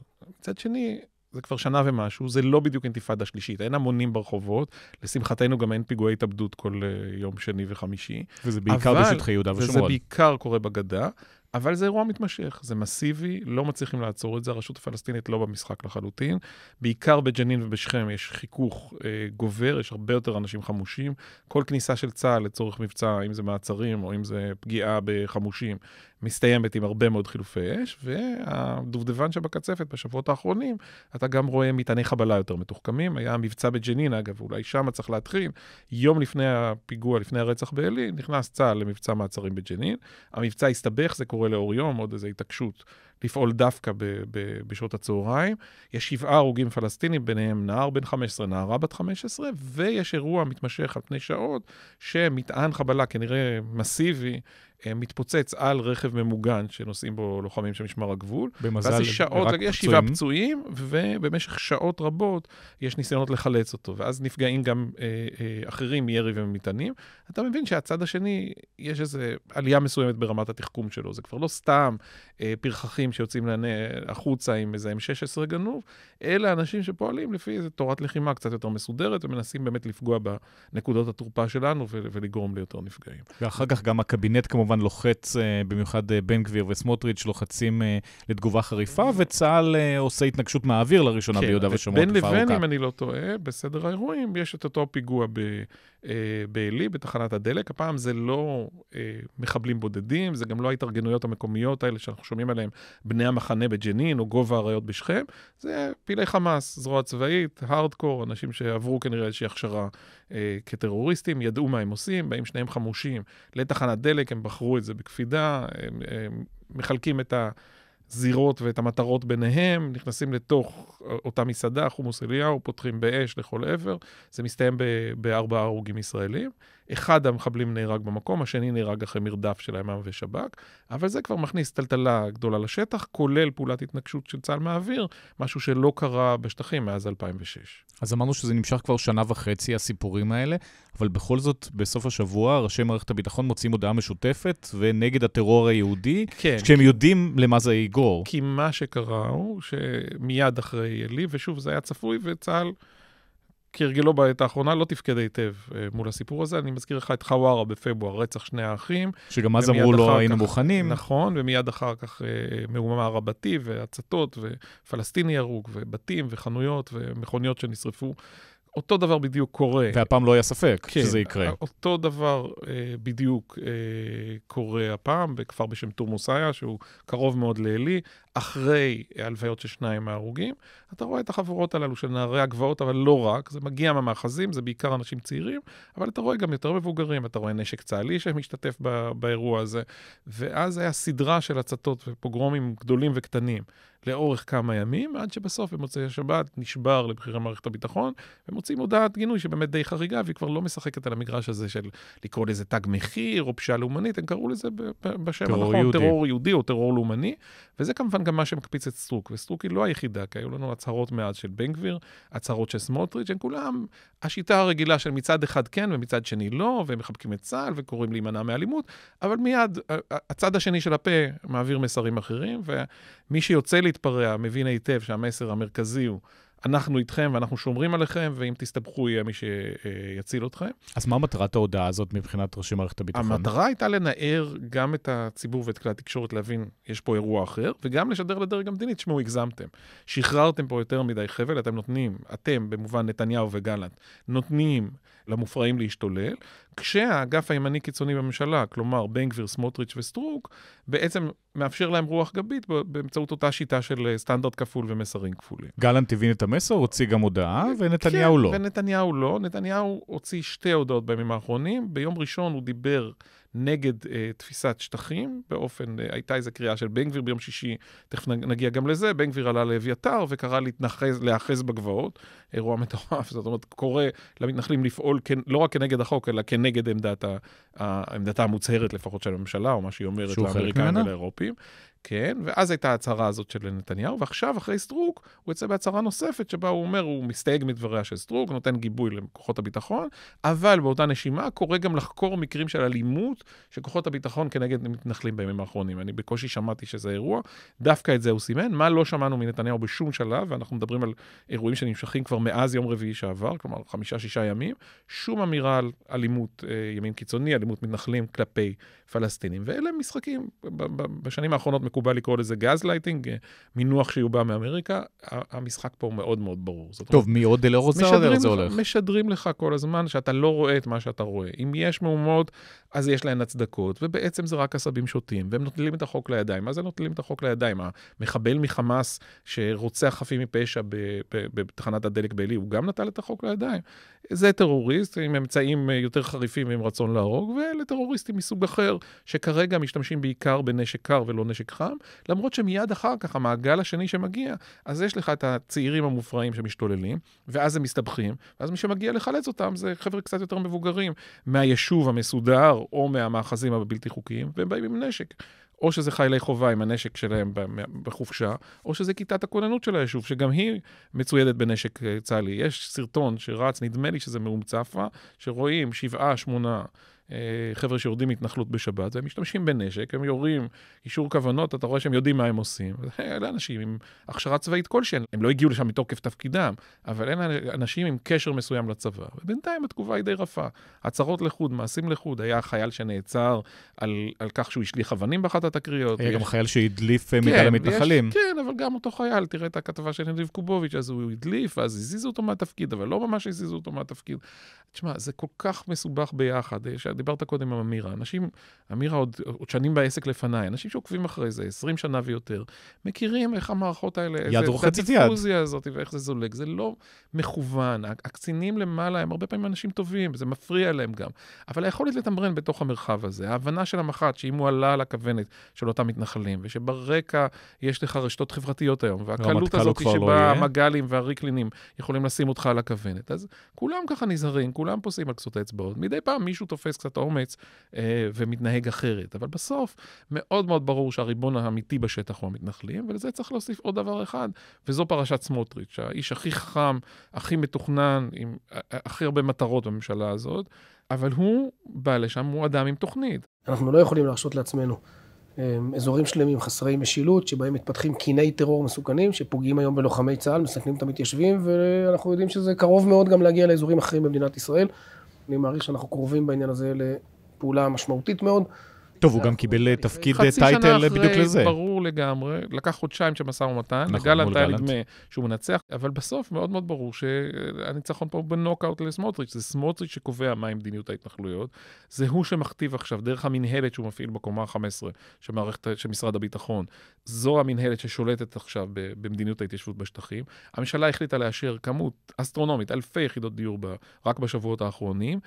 מצד שני, זה כבר שנה ומשהו, זה לא בדיוק אינתיפאדה שלישית, אין המונים ברחובות, לשמחתנו גם אין פיגועי התאבדות כל אה, יום שני וחמישי. וזה בעיקר אבל, בשטחי יהודה ושומרון. וזה בעיקר קורה בגדה, אבל זה אירוע מתמשך, זה מסיבי, לא מצליחים לעצור את זה, הרשות הפלסטינית לא במשחק לחלוטין. בעיקר בג'נין ובשכם יש חיכוך אה, גובר, יש הרבה יותר אנשים חמושים. כל כניסה של צה"ל לצורך מבצע, אם זה מעצרים או אם זה פגיעה בחמושים, מסתיימת עם הרבה מאוד חילופי אש, והדובדבן שבקצפת בשבועות האחרונים, אתה גם רואה מטעני חבלה יותר מתוחכמים. היה מבצע בג'נין, אגב, אולי שם צריך להתחיל. יום לפני הפיגוע, לפני הרצח בעלי, נכנס צה"ל למבצע מעצרים בג'נין. המבצע הסתבך, זה קורה לאור יום, עוד איזו התעקשות. לפעול דווקא ב- ב- בשעות הצהריים. יש שבעה הרוגים פלסטינים, ביניהם נער בן 15, נערה בת 15, ויש אירוע מתמשך על פני שעות, שמטען חבלה כנראה מסיבי אה, מתפוצץ על רכב ממוגן שנוסעים בו לוחמים של משמר הגבול. במזל, ואז יש שעות, רק יש שבעה פצועים, ובמשך שעות רבות יש ניסיונות לחלץ אותו, ואז נפגעים גם אה, אה, אחרים מירי וממטענים. אתה מבין שהצד השני, יש איזו עלייה מסוימת ברמת התחכום שלו. זה כבר לא סתם אה, פרחחים שיוצאים לענה, החוצה עם איזה M16 גנוב, אלא אנשים שפועלים לפי איזו תורת לחימה קצת יותר מסודרת, ומנסים באמת לפגוע בנקודות התורפה שלנו ולגרום ליותר נפגעים. ואחר כך גם הקבינט כמובן. כמובן לוחץ, אה, במיוחד אה, בן גביר וסמוטריץ' לוחצים אה, לתגובה חריפה, וצה"ל עושה התנגשות מהאוויר לראשונה כן, ביהודה ושומרון. בין לבין, אם אני לא טועה, בסדר האירועים יש את אותו פיגוע בעלי, בתחנת הדלק. הפעם זה לא מחבלים בודדים, זה גם לא ההתארגנויות המקומיות האלה שאנחנו שומעים עליהן, בני המחנה בג'נין או גובה האריות בשכם, זה פעילי חמאס, זרוע צבאית, הארדקור, אנשים שעברו כנראה איזושהי הכשרה אה, כטרוריסטים, ידעו מה הם עושים, באים שניהם חמושים לתחנת דלק, הם בחרו את זה בקפידה, הם, הם מחלקים את הזירות ואת המטרות ביניהם, נכנסים לתוך אותה מסעדה, חומוס אליהו, פותחים באש לכל עבר, זה מסתיים בארבעה הרוגים ישראלים. אחד המחבלים נהרג במקום, השני נהרג אחרי מרדף של הימ"מ ושב"כ, אבל זה כבר מכניס טלטלה גדולה לשטח, כולל פעולת התנגשות של צה"ל מהאוויר, משהו שלא קרה בשטחים מאז 2006. אז אמרנו שזה נמשך כבר שנה וחצי, הסיפורים האלה, אבל בכל זאת, בסוף השבוע, ראשי מערכת הביטחון מוציאים הודעה משותפת ונגד הטרור היהודי, כן. כשהם יודעים למה זה יגרור. כי מה שקרה הוא שמיד אחרי אלי, ושוב, זה היה צפוי, וצה"ל... כהרגלו בעת האחרונה, לא תפקד היטב אה, מול הסיפור הזה. אני מזכיר לך את חווארה בפברואר, רצח שני האחים. שגם אז אמרו לו, לא היינו מוכנים. נכון, ומיד אחר כך אה, מהומה רבתי והצתות, ופלסטיני הרוג, ובתים וחנויות ומכוניות שנשרפו אותו דבר בדיוק קורה. והפעם לא היה ספק כן, שזה יקרה. אותו דבר אה, בדיוק אה, קורה הפעם בכפר בשם תורמוסאיה, שהוא קרוב מאוד לעלי, אחרי הלוויות של שניים מההרוגים. אתה רואה את החבורות הללו של נערי הגבעות, אבל לא רק, זה מגיע מהמאחזים, זה בעיקר אנשים צעירים, אבל אתה רואה גם יותר מבוגרים, אתה רואה נשק צה"לי שמשתתף בא, באירוע הזה, ואז היה סדרה של הצתות ופוגרומים גדולים וקטנים. לאורך כמה ימים, עד שבסוף במוצאי השבת נשבר לבכירי מערכת הביטחון, ומוצאים הודעת גינוי שבאמת די חריגה, והיא כבר לא משחקת על המגרש הזה של לקרוא לזה תג מחיר או פשיעה לאומנית, הם קראו לזה בשם טרור הנכון, יהודי. טרור יהודי או טרור לאומני, וזה כמובן גם מה שמקפיץ את סטרוק, וסטרוק היא לא היחידה, כי היו לנו הצהרות מאז של בן גביר, הצהרות של סמוטריץ', הם כולם השיטה הרגילה של מצד אחד כן ומצד שני לא, והם מחבקים את צה"ל וקוראים להימנע מאלימות, אבל מיד הצד השני של הפה מעביר מסרים אחרים, ומי שיוצא מתפרע מבין היטב שהמסר המרכזי הוא, אנחנו איתכם ואנחנו שומרים עליכם, ואם תסתבכו יהיה מי שיציל אתכם. אז מה מטרת ההודעה הזאת מבחינת ראשי מערכת הביטחון? המטרה הייתה לנער גם את הציבור ואת כלי התקשורת להבין, יש פה אירוע אחר, וגם לשדר לדרג המדיני, תשמעו, הגזמתם. שחררתם פה יותר מדי חבל, אתם נותנים, אתם, במובן נתניהו וגלנט, נותנים למופרעים להשתולל, כשהאגף הימני קיצוני בממשלה, כלומר בן גביר, סמוטריץ' וסטרוק, בעצם מאפשר להם רוח גבית באמצעות אותה שיטה של אה, סטנדרט כפול ומסרים כפולים. גלנט הבין את המסר, הוציא גם הודעה, כן, ונתניהו כן, לא. ונתניהו לא. נתניהו הוציא שתי הודעות בימים האחרונים. ביום ראשון הוא דיבר נגד אה, תפיסת שטחים, באופן, אה, הייתה איזו קריאה של בן גביר ביום שישי, תכף נגיע גם לזה, בן גביר עלה לאביתר וקרא להתנחז, להיאחז בגבעות, אירוע מטורף, זאת אומרת, קורא למתנחלים לפעול כן, לא רק כנגד החוק, אלא כנגד עמדת ה, ה, עמדתה המוצהרת לפחות של הממשלה, או מה שהיא אומרת לאמריקאים ולאירופים. כן, ואז הייתה ההצהרה הזאת של נתניהו, ועכשיו, אחרי סטרוק, הוא יצא בהצהרה נוספת שבה הוא אומר, הוא מסתייג מדבריה של סטרוק, נותן גיבוי לכוחות הביטחון, אבל באותה נשימה קורה גם לחקור מקרים של אלימות של כוחות הביטחון כנגד מתנחלים בימים האחרונים. אני בקושי שמעתי שזה אירוע, דווקא את זה הוא סימן. מה לא שמענו מנתניהו בשום שלב, ואנחנו מדברים על אירועים שנמשכים כבר מאז יום רביעי שעבר, כלומר חמישה-שישה ימים, שום אמירה על אלימות אה, ימין קיצוני, אלימות מתנחלים כלפי פלסטינים. ואלה משחקים בשנים האחרונות מקובל לקרוא לזה גז לייטינג, אה, מינוח שיובא מאמריקה. המשחק פה הוא מאוד מאוד ברור. טוב, אומרת, מי עוד אלאור זאודר זה הולך? משדרים לך כל הזמן שאתה לא רואה את מה שאתה רואה. אם יש מהומות, אז יש להן הצדקות, ובעצם זה רק עשבים שוטים, והם נוטלים את החוק לידיים. מה זה נוטלים את החוק לידיים? המחבל מחמאס שרוצח חפים מפשע בתחנת הדלק בעלי, הוא גם נטל את החוק לידיים. זה טרוריסט עם אמצעים אה, יותר חריפים ועם רצון להרוג, ואלה טרוריסטים מסוג אחר, שכרגע משתמשים בעיקר בנשק קר ולא נשק חם, למרות שמיד אחר כך, המעגל השני שמגיע, אז יש לך את הצעירים המופרעים שמשתוללים, ואז הם מסתבכים, ואז מי שמגיע לחלץ אותם זה חבר'ה קצת יותר מבוגרים מהיישוב המסודר או מהמאחזים הבלתי חוקיים, והם באים עם נשק. או שזה חיילי חובה עם הנשק שלהם בחופשה, או שזה כיתת הכוננות של היישוב, שגם היא מצוידת בנשק אה, צה"לי. יש סרטון שרץ, נדמה לי שזה מאומצפה, שרואים שבעה, שמונה אה, חבר'ה שיורדים מהתנחלות בשבת, והם משתמשים בנשק, הם יורים אישור כוונות, אתה רואה שהם יודעים מה הם עושים. אלה אנשים עם הכשרה צבאית כלשהי, הם לא הגיעו לשם מתוקף תפקידם, אבל אלה אנשים עם קשר מסוים לצבא. ובינתיים התגובה היא די רפה. הצהרות לחוד, מעשים לחוד. היה חייל שנעצר על, על כך שהוא השליך אבנים באחת התקריות. היה ויש... גם חייל שהדליף אה, כן, מידע למתנחלים. כן, אבל גם אותו חייל, תראה את הכתבה של נדיב קובוביץ', אז הוא הדליף, אז הזיזו אותו מהתפקיד, אבל לא ממש הזיזו אותו מהתפקיד. תשמע, זה כל כך מסובך ביחד. יש דיברת קודם עם אמירה, אנשים, אמירה עוד, עוד שנים בעסק לפניי, אנשים שעוקבים אחרי זה, 20 שנה ויותר, מכירים איך המערכות האלה, יד רוחצת יד. הדיפוזיה הזאת ואיך זה זולג, זה לא מכוון. הקצינים למעלה הם הרבה פעמים אנשים טובים, זה מפריע להם גם. אבל היכולת לתמרן בתוך המרחב הזה, ההבנה של המח"ט, שאם הוא עלה על הכוונת של אותם מתנחלים, ושברקע יש לך רשתות חברתיות היום, לא, והקלות הזאת לא שבה לא המג"לים והריקלינים יכולים לשים אותך על הכוונת. אז כולם ככה נזהרים, כולם פוסעים על קצות האצבעות. מדי פעם מישהו תופס קצת קצת אומץ אה, ומתנהג אחרת. אבל בסוף, מאוד מאוד ברור שהריבון האמיתי בשטח הוא המתנחלים, ולזה צריך להוסיף עוד דבר אחד, וזו פרשת סמוטריץ', האיש הכי חכם, הכי מתוכנן, עם אה, אה, הכי הרבה מטרות בממשלה הזאת, אבל הוא בא לשם, הוא אדם עם תוכנית. אנחנו לא יכולים להרשות לעצמנו אה, אזורים שלמים חסרי משילות, שבהם מתפתחים קיני טרור מסוכנים, שפוגעים היום בלוחמי צה"ל, מסכנים את המתיישבים, ואנחנו יודעים שזה קרוב מאוד גם להגיע לאזורים אחרים במדינת ישראל. אני מעריך שאנחנו קרובים בעניין הזה לפעולה משמעותית מאוד. טוב, הוא גם קיבל אה, תפקיד טייטל אה, אה, בדיוק לזה. חצי שנה אחרי, ברור ברור לגמרי, לקח חודשיים של משא ומתן, נכון, לגלנט היה נדמה שהוא מנצח, אבל בסוף מאוד מאוד ברור שהניצחון פה הוא בנוקאוט לסמוטריץ', זה סמוטריץ' שקובע מהי מדיניות ההתנחלויות, זה הוא שמכתיב עכשיו דרך המינהלת שהוא מפעיל בקומה ה-15 של, של משרד הביטחון, זו המינהלת ששולטת עכשיו במדיניות ההתיישבות בשטחים. הממשלה החליטה לאשר כמות אסטרונומית, אלפי יחידות דיור רק בשבועות האחרונים,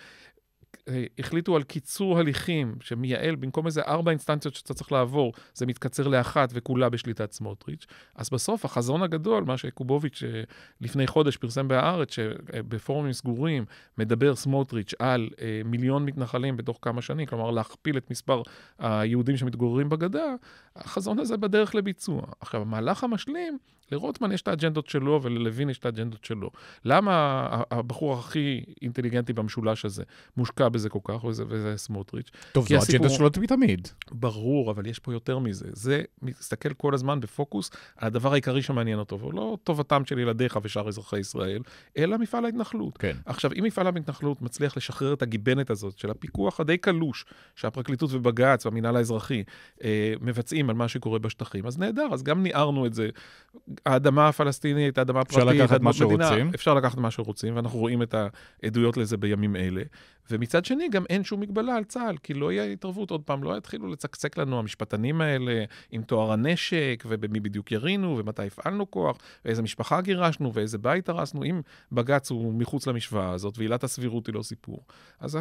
אה, החליטו על קיצור הליכים, שמייעל, במקום איזה ארבע אינסטנציות שאתה צריך לעבור, זה מתקצר לאחת וכולה בשליטת סמוטריץ', אז בסוף החזון הגדול, מה שקובוביץ' אה, לפני חודש פרסם בהארץ, שבפורומים סגורים מדבר סמוטריץ' על אה, מיליון מתנחלים בתוך כמה שנים, כלומר להכפיל את מספר היהודים שמתגוררים בגדה, החזון הזה בדרך לביצוע. עכשיו, המהלך המשלים לרוטמן יש את האג'נדות שלו וללוין יש את האג'נדות שלו. למה הבחור הכי אינטליגנטי במשולש הזה מושקע בזה כל כך, וזה, וזה סמוטריץ'? טוב, זו האג'נדה שלו תמיד. ברור, אבל יש פה יותר מזה. זה מסתכל כל הזמן בפוקוס על הדבר העיקרי שמעניין אותו, ולא טובתם של ילדיך ושאר אזרחי ישראל, אלא מפעל ההתנחלות. כן. עכשיו, אם מפעל ההתנחלות מצליח לשחרר את הגיבנת הזאת של הפיקוח הדי קלוש, שהפרקליטות ובג"ץ והמינהל האזרחי אה, מבצעים על מה שקורה בשטחים, אז נהדר, אז גם ניערנו את זה. האדמה הפלסטינית הייתה אדמה פרטית, אפשר לקחת מה שרוצים. אפשר לקחת מה שרוצים, ואנחנו רואים את העדויות לזה בימים אלה. ומצד שני, גם אין שום מגבלה על צה"ל, כי לא יהיה התערבות. עוד פעם, לא יתחילו לצקצק לנו המשפטנים האלה עם טוהר הנשק, ובמי בדיוק ירינו, ומתי הפעלנו כוח, ואיזה משפחה גירשנו, ואיזה בית הרסנו. אם בג"ץ הוא מחוץ למשוואה הזאת, ועילת הסבירות היא לא סיפור. אז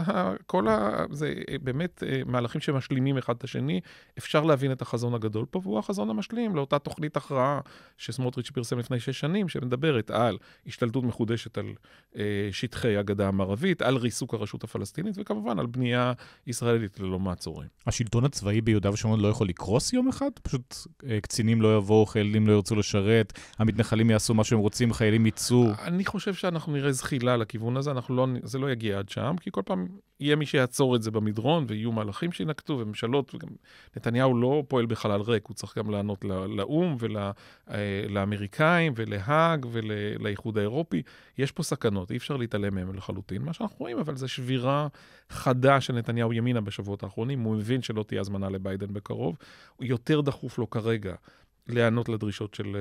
כל ה... זה אה, באמת אה, מהלכים שמשלימים אחד את השני. אפשר להבין את החזון הגדול פה, והוא החזון המשלים לאותה תוכנית הכרעה שסמוטריץ' סמוטריץ' פרסם לפני שש שנים, שמדברת על השתלטות מחודשת על אה, שטחי הגדה המערבית, על ריסוק הרשות הפלסטינית, וכמובן על בנייה ישראלית ללא מעצורים. השלטון הצבאי ביהודה ושומרון לא יכול לקרוס יום אחד? פשוט אה, קצינים לא יבואו, חיילים לא ירצו לשרת, המתנחלים יעשו מה שהם רוצים, חיילים יצאו. אני חושב שאנחנו נראה זחילה לכיוון הזה, לא, זה לא יגיע עד שם, כי כל פעם יהיה מי שיעצור את זה במדרון, ויהיו מהלכים שינקטו, וממשלות, וגם נתניהו לא פועל בחלל ריק, הוא צריך גם לענות לא, לאו"ם ולהחלטות אה, ולאמריקאים ולהאג ולאיחוד האירופי. יש פה סכנות, אי אפשר להתעלם מהם לחלוטין. מה שאנחנו רואים, אבל זה שבירה חדה של נתניהו ימינה בשבועות האחרונים. הוא מבין שלא תהיה הזמנה לביידן בקרוב. הוא יותר דחוף לו כרגע להיענות לדרישות של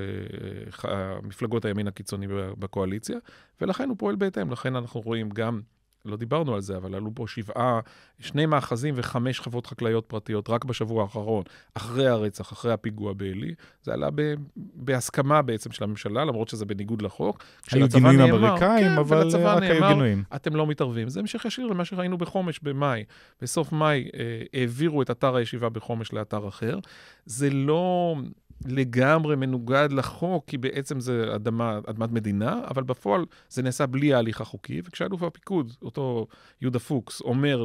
אה, מפלגות הימין הקיצוני בקואליציה, ולכן הוא פועל בהתאם. לכן אנחנו רואים גם לא דיברנו על זה, אבל עלו פה שבעה, שני מאחזים וחמש חוות חקלאיות פרטיות רק בשבוע האחרון, אחרי הרצח, אחרי הפיגוע בעלי. זה עלה ב, בהסכמה בעצם של הממשלה, למרות שזה בניגוד לחוק. היו גינויים אמריקאים, כן, אבל רק נאמר, היו גינויים. אתם לא מתערבים. זה המשך ישיר למה שראינו בחומש במאי. בסוף מאי אה, העבירו את אתר הישיבה בחומש לאתר אחר. זה לא... לגמרי מנוגד לחוק, כי בעצם זה אדמה, אדמת מדינה, אבל בפועל זה נעשה בלי ההליך החוקי, וכשאלוף הפיקוד, אותו יהודה פוקס, אומר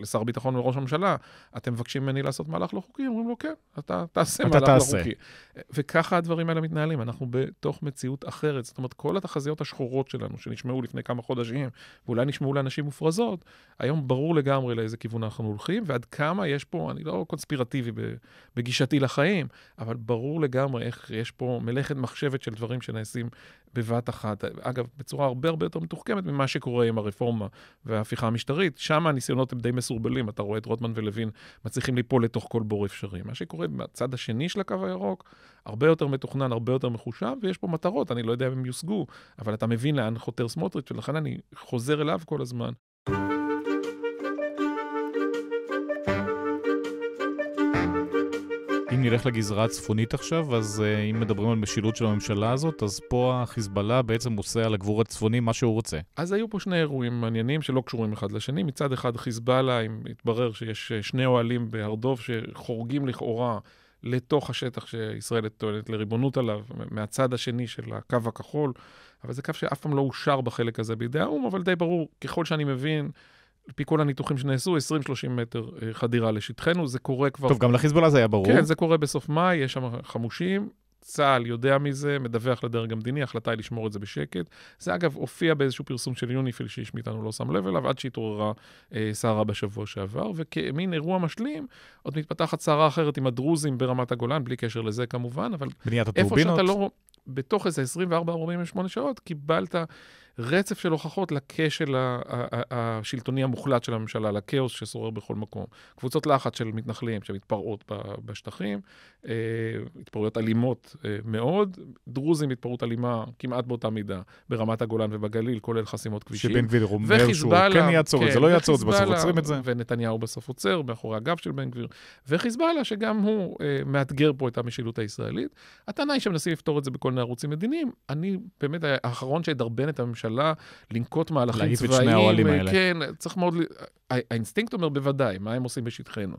לשר הביטחון ולראש הממשלה, אתם מבקשים ממני לעשות מהלך לא חוקי, אומרים לו, כן, אתה תעשה אתה מהלך לא תעשה. לא חוקי. וככה הדברים האלה מתנהלים, אנחנו בתוך מציאות אחרת. זאת אומרת, כל התחזיות השחורות שלנו, שנשמעו לפני כמה חודשים, ואולי נשמעו לאנשים מופרזות, היום ברור לגמרי לאיזה כיוון אנחנו הולכים, ועד כמה יש פה, אני לא קונספירטיבי בגישתי לחיים, אבל ברור לגמרי איך יש פה מלאכת מחשבת של דברים שנעשים בבת אחת. אגב, בצורה הרבה הרבה יותר מתוחכמת ממה שקורה עם הרפורמה וההפיכה המשטרית. שם הניסיונות הם די מסורבלים, אתה רואה את רוטמן ולוין מצליחים ליפול לתוך כל בור אפשרי. מה שקורה בצד השני של הקו הירוק, הרבה יותר מתוכנן, הרבה יותר מחושב, ויש פה מטרות, אני לא יודע אם הם יושגו, אבל אתה מבין לאן חותר סמוטריץ', ולכן אני חוזר אליו כל הזמן. נלך לגזרה הצפונית עכשיו, אז uh, אם מדברים על משילות של הממשלה הזאת, אז פה החיזבאללה בעצם עושה על הגבור הצפוני מה שהוא רוצה. אז היו פה שני אירועים מעניינים שלא קשורים אחד לשני. מצד אחד חיזבאללה, אם התברר שיש אה, שני אוהלים בהר דב שחורגים לכאורה לתוך השטח שישראל טוענת לריבונות עליו, מהצד השני של הקו הכחול, אבל זה קו שאף פעם לא אושר בחלק הזה בידי האו"ם, אבל די ברור, ככל שאני מבין... על פי כל הניתוחים שנעשו, 20-30 מטר אה, חדירה לשטחנו, זה קורה כבר... טוב, גם לחיזבאללה זה היה ברור. כן, זה קורה בסוף מאי, יש שם חמושים, צה"ל יודע מזה, מדווח לדרג המדיני, ההחלטה היא לשמור את זה בשקט. זה אגב הופיע באיזשהו פרסום של יוניפיל שאיש מאיתנו לא שם לב אליו, עד שהתעוררה אה, סערה אה, בשבוע שעבר, וכמין אירוע משלים, עוד מתפתחת סערה אחרת עם הדרוזים ברמת הגולן, בלי קשר לזה כמובן, אבל... בניית הטורבינות. איפה שאתה לא... בתוך איזה 24-48 שעות קיבלת רצף של הוכחות לכשל השלטוני המוחלט של הממשלה, לכאוס ששורר בכל מקום. קבוצות לחץ של מתנחלים שמתפרעות בשטחים, אה, התפרעויות אלימות אה, מאוד, דרוזים התפרעות אלימה כמעט באותה מידה, ברמת הגולן ובגליל, כולל חסימות כבישים. שבן גביר אומר שהוא כן יעצור כן, את זה, כן, לא יעצור את זה, בסוף עוצרים את זה. ונתניהו בסוף עוצר, מאחורי הגב של בן גביר. וחיזבאללה, שגם הוא אה, מאתגר פה את המשילות הישראלית. הטענה היא שמנסים לפתור את זה בכל מיני ערוצים מדיניים. אני באמת האחרון שידרבן את הממשלה. הממשלה לנקוט מהלכים צבאיים. להעיף את שני האוהלים אה, האלה. כן, צריך מאוד... האינסטינקט אומר בוודאי, מה הם עושים בשטחנו.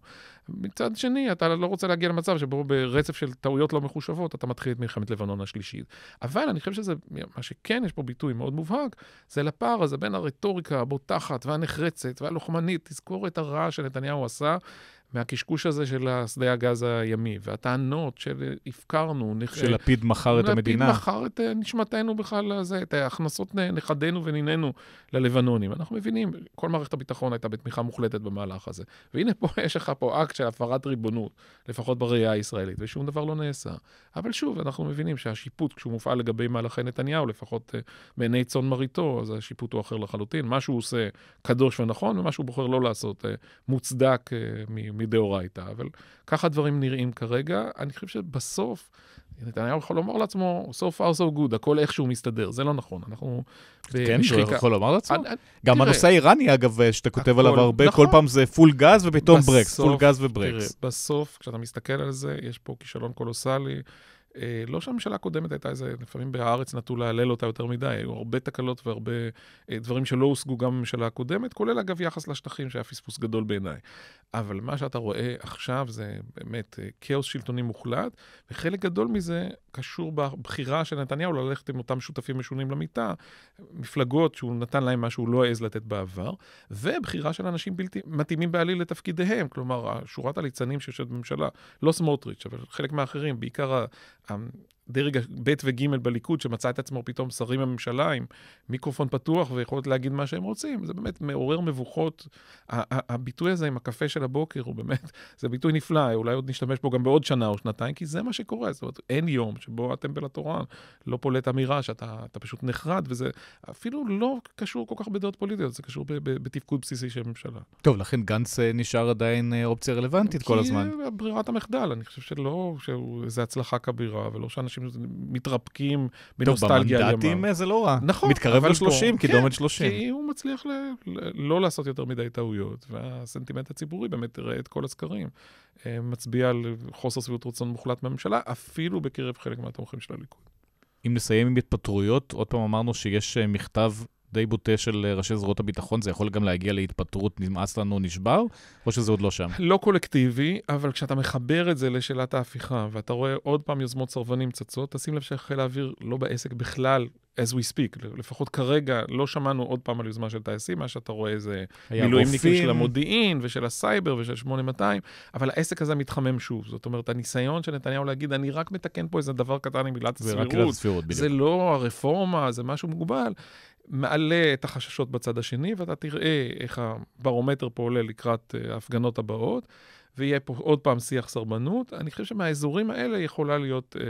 מצד שני, אתה לא רוצה להגיע למצב שבו ברצף של טעויות לא מחושבות, אתה מתחיל את מלחמת לבנון השלישית. אבל אני חושב שזה, מה שכן, יש פה ביטוי מאוד מובהק, זה לפער הזה בין הרטוריקה הבוטחת והנחרצת והלוחמנית, תזכור את הרעש שנתניהו עשה. מהקשקוש הזה של שדה הגז הימי, והטענות של הפקרנו. שלפיד מכר את המדינה. לפיד מכר את אה, נשמתנו בכלל, לזה, את הכנסות נכדינו ונינינו ללבנונים. אנחנו מבינים, כל מערכת הביטחון הייתה בתמיכה מוחלטת במהלך הזה. והנה פה, יש לך פה אקט של הפרת ריבונות, לפחות בראייה הישראלית, ושום דבר לא נעשה. אבל שוב, אנחנו מבינים שהשיפוט, כשהוא מופעל לגבי מהלכי נתניהו, לפחות אה, בעיני צאן מרעיתו, אז השיפוט הוא אחר לחלוטין. מה שהוא עושה קדוש ונכון, ומה שהוא בוחר לא לעשות אה, מוצדק מדאורייתא, אבל ככה דברים נראים כרגע. אני חושב שבסוף, נתניהו יכול לומר לעצמו, so far so good, הכל איכשהו מסתדר, זה לא נכון, אנחנו... כן, הוא יכול לומר לעצמו? אני, אני, גם תראה, הנושא האיראני, אגב, שאתה כותב הכל, עליו הרבה, נכון. כל פעם זה פול גז ופתאום ברקס, פול גז וברקס. תראה, בסוף, כשאתה מסתכל על זה, יש פה כישלון קולוסלי. אה, לא שהממשלה הקודמת הייתה איזה, לפעמים בהארץ נטו להלל אותה יותר מדי, היו הרבה תקלות והרבה אה, דברים שלא הושגו גם בממשלה הקודמת, כולל אגב יחס לשטחים, שהיה פספוס גדול בעיניי. אבל מה שאתה רואה עכשיו זה באמת אה, כאוס שלטוני מוחלט, וחלק גדול מזה קשור בבחירה של נתניהו ללכת עם אותם שותפים משונים למיטה, מפלגות שהוא נתן להם מה שהוא לא העז לתת בעבר, ובחירה של אנשים בלתי מתאימים בעליל לתפקידיהם. כלומר, שורת הליצנים שיושבת בממשלה, לא סמוטריץ', אבל חלק מהאחרים, בעיקר um, דרג ב' וג' בליכוד, שמצא את עצמו פתאום שרים בממשלה עם מיקרופון פתוח ויכולת להגיד מה שהם רוצים. זה באמת מעורר מבוכות. הביטוי הזה עם הקפה של הבוקר הוא באמת, זה ביטוי נפלא, אולי עוד נשתמש בו גם בעוד שנה או שנתיים, כי זה מה שקורה. זאת אומרת, אין יום שבו הטמפל התורן לא פולט אמירה שאתה פשוט נחרד, וזה אפילו לא קשור כל כך בדעות פוליטיות, זה קשור בתפקוד בסיסי של ממשלה. טוב, לכן גנץ אה, נשאר עדיין אה, אופציה רלוונטית כל הזמן. כי ברירת המחדל, אני חושב שלא, שזו הצלחה כבירה, ולא שאנשים... אנשים מתרפקים בנוסטלגיה ימה. טוב, במנדטים אה, זה לא רע. נכון. מתקרב ל-30, כי דומת 30. כי הוא מצליח ל... לא לעשות יותר מדי טעויות, והסנטימנט הציבורי באמת יראה את כל הסקרים. אה, מצביע על חוסר סביבות רצון מוחלט מהממשלה, אפילו בקרב חלק מהתומכים של הליכוד. אם נסיים עם התפטרויות, עוד פעם אמרנו שיש אה, מכתב די בוטה של אה, ראשי זרועות הביטחון, זה יכול גם להגיע להתפטרות, נמאס לנו, נשבר, או שזה עוד לא שם? לא קולקטיבי, אבל כשאתה מחבר את זה לשאלת ההפיכה, ואתה רואה עוד פעם יוזמות סרבנים צצות, תשים לב שחיל האוויר לא בעסק בכלל as we speak, לפחות כרגע לא שמענו עוד פעם על יוזמה של טייסים, מה שאתה רואה זה מילואימניקים של המודיעין ושל הסייבר ושל 8200, אבל העסק הזה מתחמם שוב. זאת אומרת, הניסיון של נתניהו להגיד, אני רק מתקן פה איזה דבר קטן עם מילת הסבירות, זה לא הרפורמה, זה משהו מוגבל, מעלה את החששות בצד השני, ואתה תראה איך הברומטר פה עולה לקראת אה, ההפגנות הבאות, ויהיה פה עוד פעם שיח סרבנות. אני חושב שמהאזורים האלה יכולה להיות אה, אה,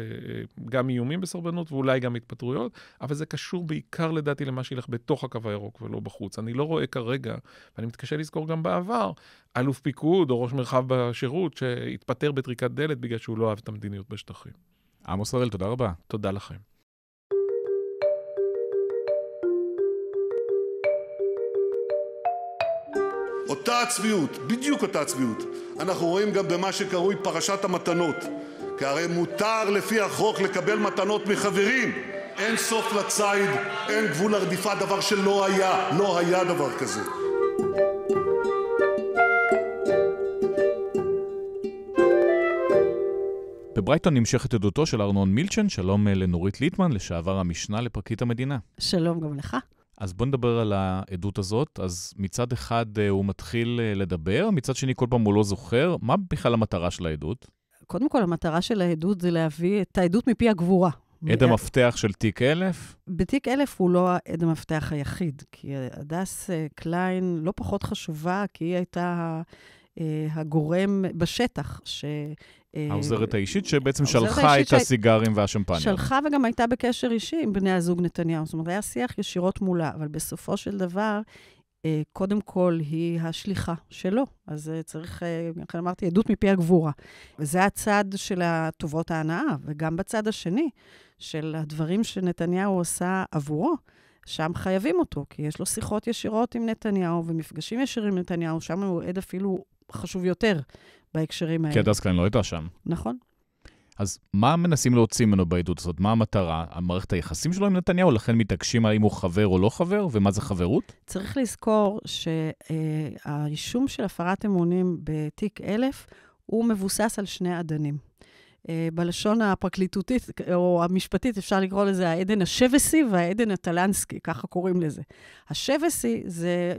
גם איומים בסרבנות ואולי גם התפטרויות, אבל זה קשור בעיקר לדעתי למה שילך בתוך הקו הירוק ולא בחוץ. אני לא רואה כרגע, ואני מתקשה לזכור גם בעבר, אלוף פיקוד או ראש מרחב בשירות שהתפטר בטריקת דלת בגלל שהוא לא אהב את המדיניות בשטחים. עמוס הראל, תודה רבה. תודה לכם. אותה הצביעות, בדיוק אותה הצביעות, אנחנו רואים גם במה שקרוי פרשת המתנות כי הרי מותר לפי החוק לקבל מתנות מחברים אין סוף לציד אין גבול לרדיפה דבר שלא היה לא היה דבר כזה בברייטון נמשכת עדותו של ארנון מילצ'ן, שלום אה, לנורית ליטמן, לשעבר המשנה לפרקליט המדינה. שלום גם לך. אז בוא נדבר על העדות הזאת. אז מצד אחד אה, הוא מתחיל אה, לדבר, מצד שני כל פעם הוא לא זוכר. מה בכלל המטרה של העדות? קודם כל, המטרה של העדות זה להביא את העדות מפי הגבורה. עד המפתח של תיק 1000? בתיק 1000 הוא לא עד המפתח היחיד, כי הדס אה, קליין לא פחות חשובה, כי היא הייתה אה, הגורם בשטח, ש... אה, העוזרת האישית שבעצם שלחה את ש... הסיגרים והשמפניה. שלחה וגם הייתה בקשר אישי עם בני הזוג נתניהו. זאת אומרת, היה שיח ישירות מולה, אבל בסופו של דבר, אה, קודם כל היא השליחה שלו. אז צריך, לכן אמרתי, עדות מפי הגבורה. וזה הצד של הטובות ההנאה, וגם בצד השני, של הדברים שנתניהו עשה עבורו. שם חייבים אותו, כי יש לו שיחות ישירות עם נתניהו ומפגשים ישירים עם נתניהו, שם הוא עד אפילו חשוב יותר בהקשרים האלה. כי הדס קליין לא הייתה שם. נכון. אז מה מנסים להוציא ממנו בעדות הזאת? מה המטרה? המערכת היחסים שלו עם נתניהו, לכן מתעקשים האם הוא חבר או לא חבר, ומה זה חברות? צריך לזכור שהאישום של הפרת אמונים בתיק 1000, הוא מבוסס על שני אדנים. אה, בלשון הפרקליטותית או המשפטית אפשר לקרוא לזה העדן השבסי והעדן הטלנסקי, ככה קוראים לזה. השבסי זה,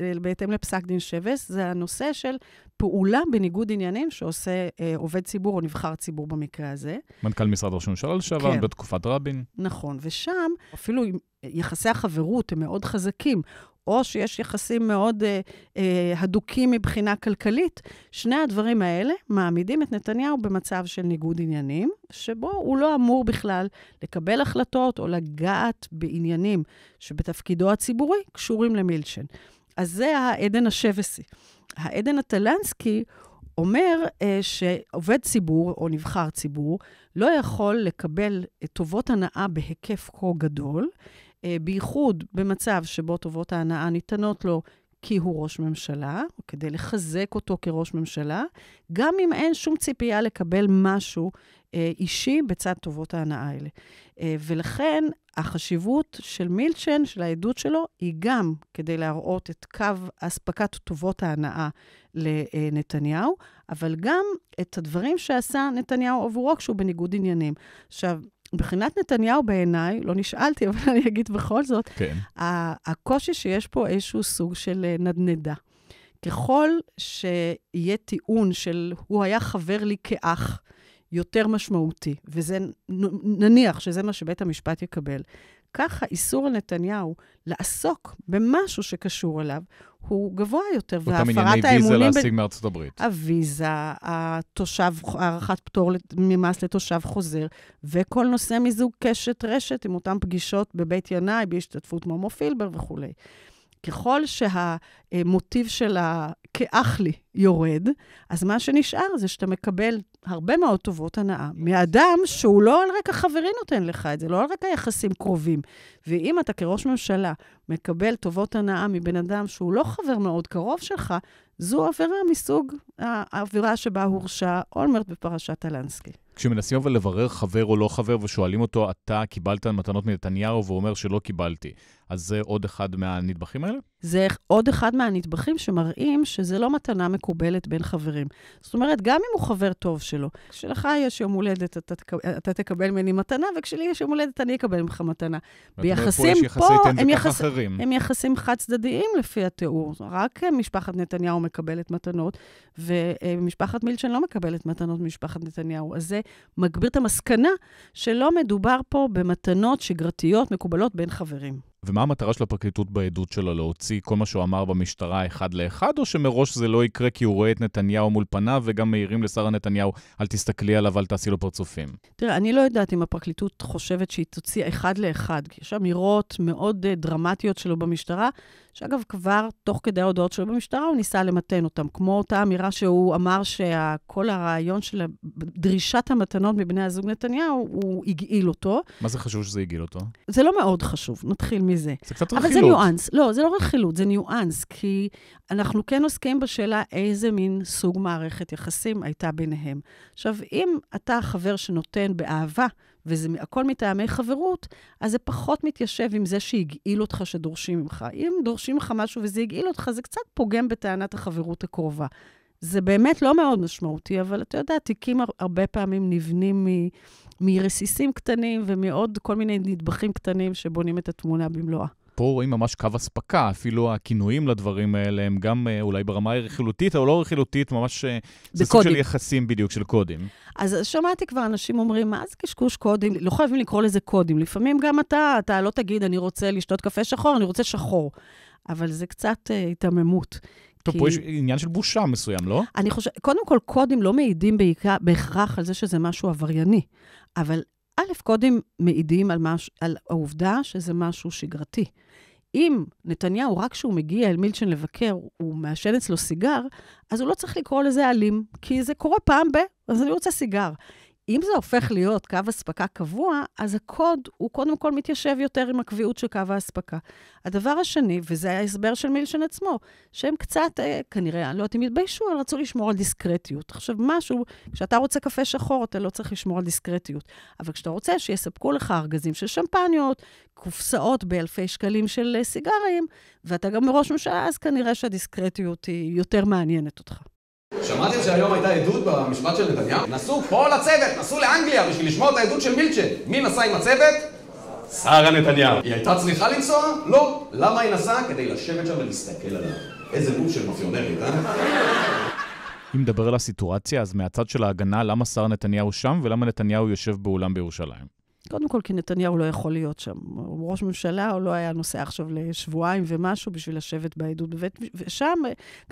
אה, בהתאם לפסק דין שבס, זה הנושא של פעולה בניגוד עניינים שעושה אה, עובד ציבור או נבחר ציבור במקרה הזה. מנכ"ל משרד ראש הממשלה לשעבר כן. בתקופת רבין. נכון, ושם אפילו יחסי החברות הם מאוד חזקים. או שיש יחסים מאוד אה, אה, הדוקים מבחינה כלכלית, שני הדברים האלה מעמידים את נתניהו במצב של ניגוד עניינים, שבו הוא לא אמור בכלל לקבל החלטות או לגעת בעניינים שבתפקידו הציבורי קשורים למילצ'ן. אז זה העדן השבסי. העדן הטלנסקי אומר אה, שעובד ציבור או נבחר ציבור לא יכול לקבל טובות הנאה בהיקף כה גדול, אה, בייחוד במצב שבו טובות ההנאה ניתנות לו כי הוא ראש ממשלה, או כדי לחזק אותו כראש ממשלה, גם אם אין שום ציפייה לקבל משהו אה, אישי בצד טובות ההנאה האלה. אה, ולכן החשיבות של מילצ'ן, של העדות שלו, היא גם כדי להראות את קו אספקת טובות ההנאה לנתניהו, אבל גם את הדברים שעשה נתניהו עבורו כשהוא בניגוד עניינים. עכשיו, מבחינת נתניהו בעיניי, לא נשאלתי, אבל אני אגיד בכל זאת, כן. הקושי שיש פה איזשהו סוג של אה, נדנדה. ככל שיהיה טיעון של הוא היה חבר לי כאח יותר משמעותי, וזה, נניח שזה מה שבית המשפט יקבל, ככה איסור נתניהו לעסוק במשהו שקשור אליו הוא גבוה יותר, והפרת האמונים... אותם ענייני ויזה להשיג ב... מארצות הברית. הוויזה, התושב, הארכת פטור ממס לתושב חוזר, וכל נושא מיזוג קשת רשת עם אותן פגישות בבית ינאי, בהשתתפות מומו פילבר וכולי. ככל שהמוטיב של ה... כאח לי יורד, אז מה שנשאר זה שאתה מקבל הרבה מאוד טובות הנאה מאדם שהוא לא על רקע חברי נותן לך את זה, לא על רקע יחסים קרובים. ואם אתה כראש ממשלה מקבל טובות הנאה מבן אדם שהוא לא חבר מאוד קרוב שלך, זו עבירה מסוג העבירה שבה הורשע אולמרט בפרשת אלנסקי. כשמנסים אבל לברר חבר או לא חבר ושואלים אותו, אתה קיבלת מתנות מנתניהו והוא אומר שלא קיבלתי, אז זה עוד אחד מהנדבכים האלה? זה עוד אחד מהנדבכים שמראים שזה לא מתנה מקובלת בין חברים. זאת אומרת, גם אם הוא חבר טוב שלו, כשלך יש יום הולדת, אתה, תקב... אתה תקבל ממני מתנה, וכשלי יש יום הולדת, אני אקבל ממך מתנה. ביחסים פה, פה הם, יחס... הם יחסים חד-צדדיים לפי התיאור. רק משפחת נתניהו מקבלת מתנות, ומשפחת מילצ'ן לא מקבלת מתנות ממשפחת נתניהו. אז זה מגביר את המסקנה שלא מדובר פה במתנות שגרתיות מקובלות בין חברים. ומה המטרה של הפרקליטות בעדות שלו? להוציא כל מה שהוא אמר במשטרה אחד לאחד, או שמראש זה לא יקרה כי הוא רואה את נתניהו מול פניו, וגם מעירים לשרה נתניהו, אל תסתכלי עליו, אל תעשי לו פרצופים? תראה, אני לא יודעת אם הפרקליטות חושבת שהיא תוציא אחד לאחד, כי יש אמירות מאוד אה, דרמטיות שלו במשטרה, שאגב, כבר תוך כדי ההודעות שלו במשטרה, הוא ניסה למתן אותם. כמו אותה אמירה שהוא אמר שכל הרעיון של דרישת המתנות מבני הזוג נתניהו, הוא הגעיל אותו. מה זה חשוב שזה הגעיל אותו? זה לא מאוד חשוב, נתחיל מזה. זה קצת רכילות. אבל זה ניואנס. לא, זה לא רכילות, זה ניואנס, כי אנחנו כן עוסקים בשאלה איזה מין סוג מערכת יחסים הייתה ביניהם. עכשיו, אם אתה חבר שנותן באהבה, וזה הכל מטעמי חברות, אז זה פחות מתיישב עם זה שהגעיל אותך שדורשים ממך. אם דורשים ממך משהו וזה הגעיל אותך, זה קצת פוגם בטענת החברות הקרובה. זה באמת לא מאוד משמעותי, אבל אתה יודע, תיקים הרבה פעמים נבנים מ... מרסיסים קטנים ומעוד כל מיני נדבכים קטנים שבונים את התמונה במלואה. פה רואים ממש קו אספקה, אפילו הכינויים לדברים האלה הם גם אה, אולי ברמה הרכילותית או לא רכילותית, ממש... אה, זה סוג של יחסים בדיוק, של קודים. אז שמעתי כבר אנשים אומרים, מה זה קשקוש קודים? לא חייבים לקרוא לזה קודים. לפעמים גם אתה, אתה לא תגיד, אני רוצה לשתות קפה שחור, אני רוצה שחור. אבל זה קצת uh, אה, היתממות. טוב, כי... פה יש עניין של בושה מסוים, לא? אני חושבת, קודם כל, קודים לא מעידים בעיקר, בהכרח על זה שזה משהו עברייני, אבל א', קודם מעידים על, מש, על העובדה שזה משהו שגרתי. אם נתניהו, רק כשהוא מגיע אל מילצ'ן לבקר, הוא מעשן אצלו סיגר, אז הוא לא צריך לקרוא לזה אלים, כי זה קורה פעם ב... אז אני רוצה סיגר. אם זה הופך להיות קו אספקה קבוע, אז הקוד הוא קודם כל מתיישב יותר עם הקביעות של קו האספקה. הדבר השני, וזה ההסבר של מילשן עצמו, שהם קצת, אה, כנראה, אני לא יודעת אם התביישו, אבל רצו לשמור על דיסקרטיות. עכשיו, משהו, כשאתה רוצה קפה שחור, אתה לא צריך לשמור על דיסקרטיות. אבל כשאתה רוצה שיספקו לך ארגזים של שמפניות, קופסאות באלפי שקלים של אה, סיגרים, ואתה גם ראש ממשלה, אז כנראה שהדיסקרטיות היא יותר מעניינת אותך. שמעתם שהיום הייתה עדות במשפט של נתניהו? נסעו כל הצוות, נסעו לאנגליה בשביל לשמוע את העדות של מילצ'ן. מי נסע עם הצוות? שרה נתניהו. היא הייתה צריכה לנסוע? לא. למה היא נסעה? כדי לשבת שם ולהסתכל עליו. איזה לוב של מאפיונרית, אה? אם נדבר על הסיטואציה, אז מהצד של ההגנה, למה שרה נתניהו שם ולמה נתניהו יושב באולם בירושלים? קודם כל, כי נתניהו לא יכול להיות שם. הוא ראש ממשלה, הוא לא היה נוסע עכשיו לשבועיים ומשהו בשביל לשבת בעדות בבית... ושם,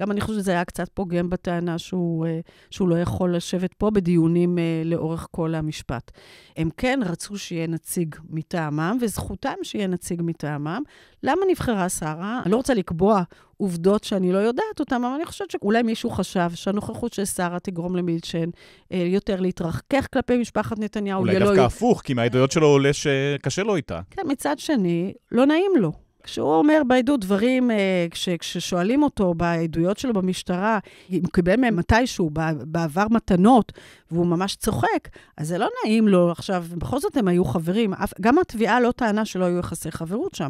גם אני חושבת שזה היה קצת פוגם בטענה שהוא, אה, שהוא לא יכול לשבת פה בדיונים אה, לאורך כל המשפט. הם כן רצו שיהיה נציג מטעמם, וזכותם שיהיה נציג מטעמם. למה נבחרה שרה? אני לא רוצה לקבוע עובדות שאני לא יודעת אותן, אבל אני חושבת שאולי מישהו חשב שהנוכחות של שרה תגרום למילצ'ן אה, יותר להתרחכך כלפי משפחת נתניהו. אולי דווקא לא... הפוך, כי מהעדויות שלו עולה שקשה לו איתה. כן, מצד שני, לא נעים לו. כשהוא אומר בעדות דברים, אה, כש, כששואלים אותו בעדויות שלו במשטרה, אם הוא קיבל מהם מתישהו, בעבר מתנות, והוא ממש צוחק, אז זה לא נעים לו. עכשיו, בכל זאת הם היו חברים. גם התביעה לא טענה שלא היו יחסי חברות שם.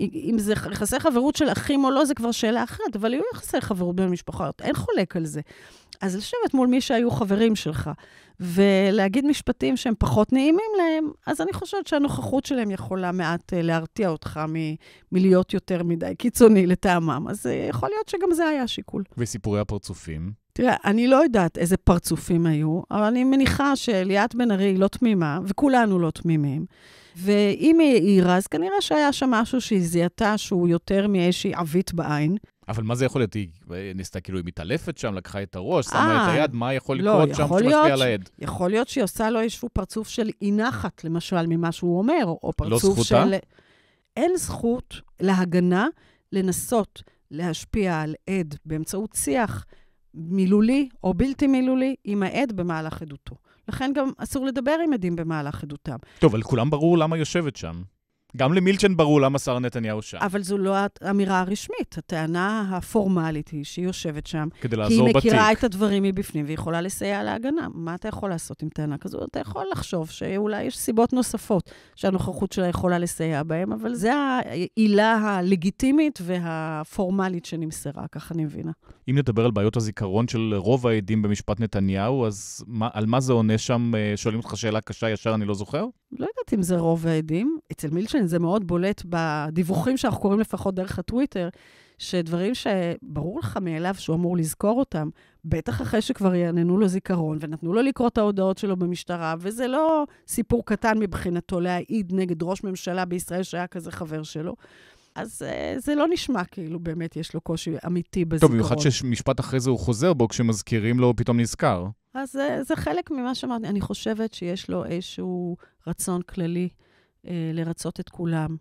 אם זה יחסי חברות של אחים או לא, זה כבר שאלה אחת, אבל היו יחסי חברות בין משפחות, אין חולק על זה. אז לשבת מול מי שהיו חברים שלך, ולהגיד משפטים שהם פחות נעימים להם, אז אני חושבת שהנוכחות שלהם יכולה מעט אה, להרתיע אותך מ- מלהיות יותר מדי קיצוני לטעמם. אז אה, יכול להיות שגם זה היה השיקול. וסיפורי הפרצופים? תראה, אני לא יודעת איזה פרצופים היו, אבל אני מניחה שליאת בן ארי היא לא תמימה, וכולנו לא תמימים. ואם היא העירה, אז כנראה שהיה שם משהו שהיא זיהתה שהוא יותר מאיזושהי עווית בעין. אבל מה זה יכול להיות? היא אה, ניסתה, כאילו, היא מתעלפת שם, לקחה את הראש, שמה את אה, היד, מה יכול לא, לקרות לא, שם שמשפיע על העד? יכול להיות שהיא עושה לו איזשהו פרצוף של אי נחת, למשל, ממה שהוא אומר, או לא פרצוף לא זכותה? של... אין זכות להגנה לנסות להשפיע על עד באמצעות שיח. מילולי או בלתי מילולי עם העד במהלך עדותו. לכן גם אסור לדבר עם עדים במהלך עדותם. טוב, אבל כולם ברור למה יושבת שם. גם למילצ'ן ברור למה שר נתניהו שם. אבל זו לא האמירה הרשמית. הטענה הפורמלית היא שהיא יושבת שם. כדי לעזור בתיק. כי היא מכירה בתיק. את הדברים מבפנים ויכולה לסייע להגנה. מה אתה יכול לעשות עם טענה כזו? אתה יכול לחשוב שאולי יש סיבות נוספות שהנוכחות שלה יכולה לסייע בהן, אבל זו העילה הלגיטימית והפורמלית שנמסרה, כך אני מבינה. אם נדבר על בעיות הזיכרון של רוב העדים במשפט נתניהו, אז מה, על מה זה עונה שם? אה, שואלים אותך שאלה קשה ישר, אני לא זוכר? לא יודעת אם זה רוב העדים. אצל מילצ'ן זה מאוד בולט בדיווחים שאנחנו קוראים לפחות דרך הטוויטר, שדברים שברור לך מאליו שהוא אמור לזכור אותם, בטח אחרי שכבר יעננו לו זיכרון ונתנו לו לקרוא את ההודעות שלו במשטרה, וזה לא סיפור קטן מבחינתו להעיד נגד ראש ממשלה בישראל שהיה כזה חבר שלו. אז אה, זה לא נשמע כאילו באמת יש לו קושי אמיתי בזיכרון. טוב, במיוחד שמשפט אחרי זה הוא חוזר בו, כשמזכירים לו הוא פתאום נזכר. אז זה, אה, זה חלק ממה שאמרתי. אני חושבת שיש לו איזשהו רצון כללי אה, לרצות את כולם.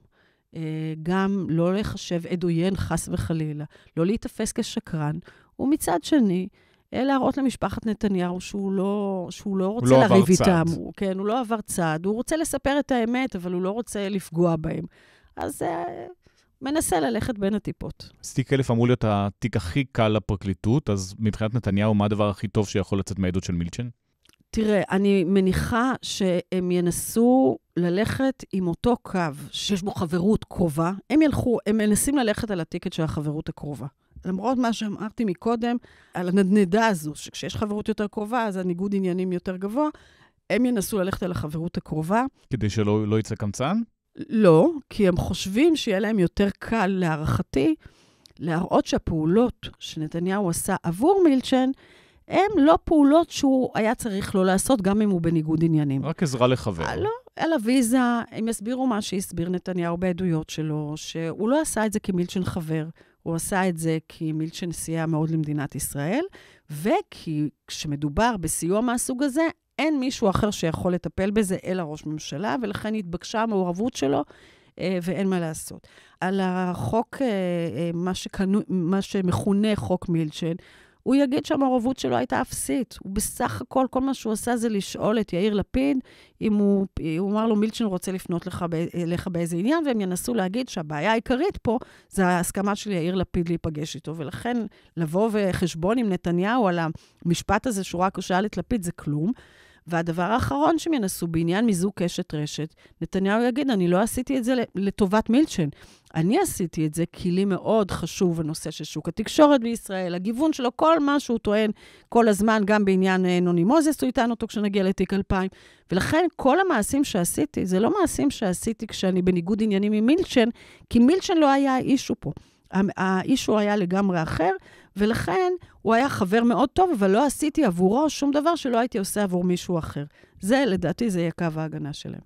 אה, גם לא לחשב עד עוין, חס וחלילה, לא להיתפס כשקרן, ומצד שני, אה, להראות למשפחת נתניהו שהוא לא, שהוא לא רוצה לא לריב איתם. הוא, כן, הוא לא עבר צעד. הוא רוצה לספר את האמת, אבל הוא לא רוצה לפגוע בהם. אז מנסה ללכת בין הטיפות. אז תיק 1000 אמור להיות התיק הכי קל לפרקליטות, אז מבחינת נתניהו, מה הדבר הכי טוב שיכול לצאת מהעדות של מילצ'ן? תראה, אני מניחה שהם ינסו ללכת עם אותו קו שיש בו חברות קרובה. הם ילכו, הם מנסים ללכת על הטיקט של החברות הקרובה. למרות מה שאמרתי מקודם, על הנדנדה הזו, שכשיש חברות יותר קרובה, אז הניגוד עניינים יותר גבוה, הם ינסו ללכת על החברות הקרובה. כדי שלא לא יצא קמצן? לא, כי הם חושבים שיהיה להם יותר קל, להערכתי, להראות שהפעולות שנתניהו עשה עבור מילצ'ן, הן לא פעולות שהוא היה צריך לא לעשות, גם אם הוא בניגוד עניינים. רק עזרה לחבר. אה, לא, אלא ויזה, הם יסבירו מה שהסביר נתניהו בעדויות שלו, שהוא לא עשה את זה כי מילצ'ן חבר, הוא עשה את זה כי מילצ'ן סייע מאוד למדינת ישראל, וכי כשמדובר בסיוע מהסוג הזה, אין מישהו אחר שיכול לטפל בזה אלא ראש ממשלה, ולכן התבקשה המעורבות שלו, אה, ואין מה לעשות. על החוק, אה, אה, מה, שכנו, מה שמכונה חוק מילצ'ן, הוא יגיד שהמעורבות שלו הייתה אפסית. הוא בסך הכל, כל מה שהוא עשה זה לשאול את יאיר לפיד אם הוא, הוא אמר לו, מילצ'ן רוצה לפנות לך, לך באיזה עניין, והם ינסו להגיד שהבעיה העיקרית פה זה ההסכמה של יאיר לפיד להיפגש איתו. ולכן, לבוא וחשבון עם נתניהו על המשפט הזה שהוא רק שאל את לפיד זה כלום. והדבר האחרון שהם ינסו בעניין מיזוג קשת רשת, נתניהו יגיד, אני לא עשיתי את זה לטובת מילצ'ן. אני עשיתי את זה כי לי מאוד חשוב הנושא של שוק התקשורת בישראל, הגיוון שלו, כל מה שהוא טוען כל הזמן, גם בעניין אה, נוני מוזס, הוא איתנו אותו כשנגיע לתיק 2000. ולכן כל המעשים שעשיתי, זה לא מעשים שעשיתי כשאני בניגוד עניינים עם מילצ'ן, כי מילצ'ן לא היה האישו פה. האישו היה לגמרי אחר, ולכן הוא היה חבר מאוד טוב, אבל לא עשיתי עבורו שום דבר שלא הייתי עושה עבור מישהו אחר. זה, לדעתי, זה יהיה קו ההגנה שלהם.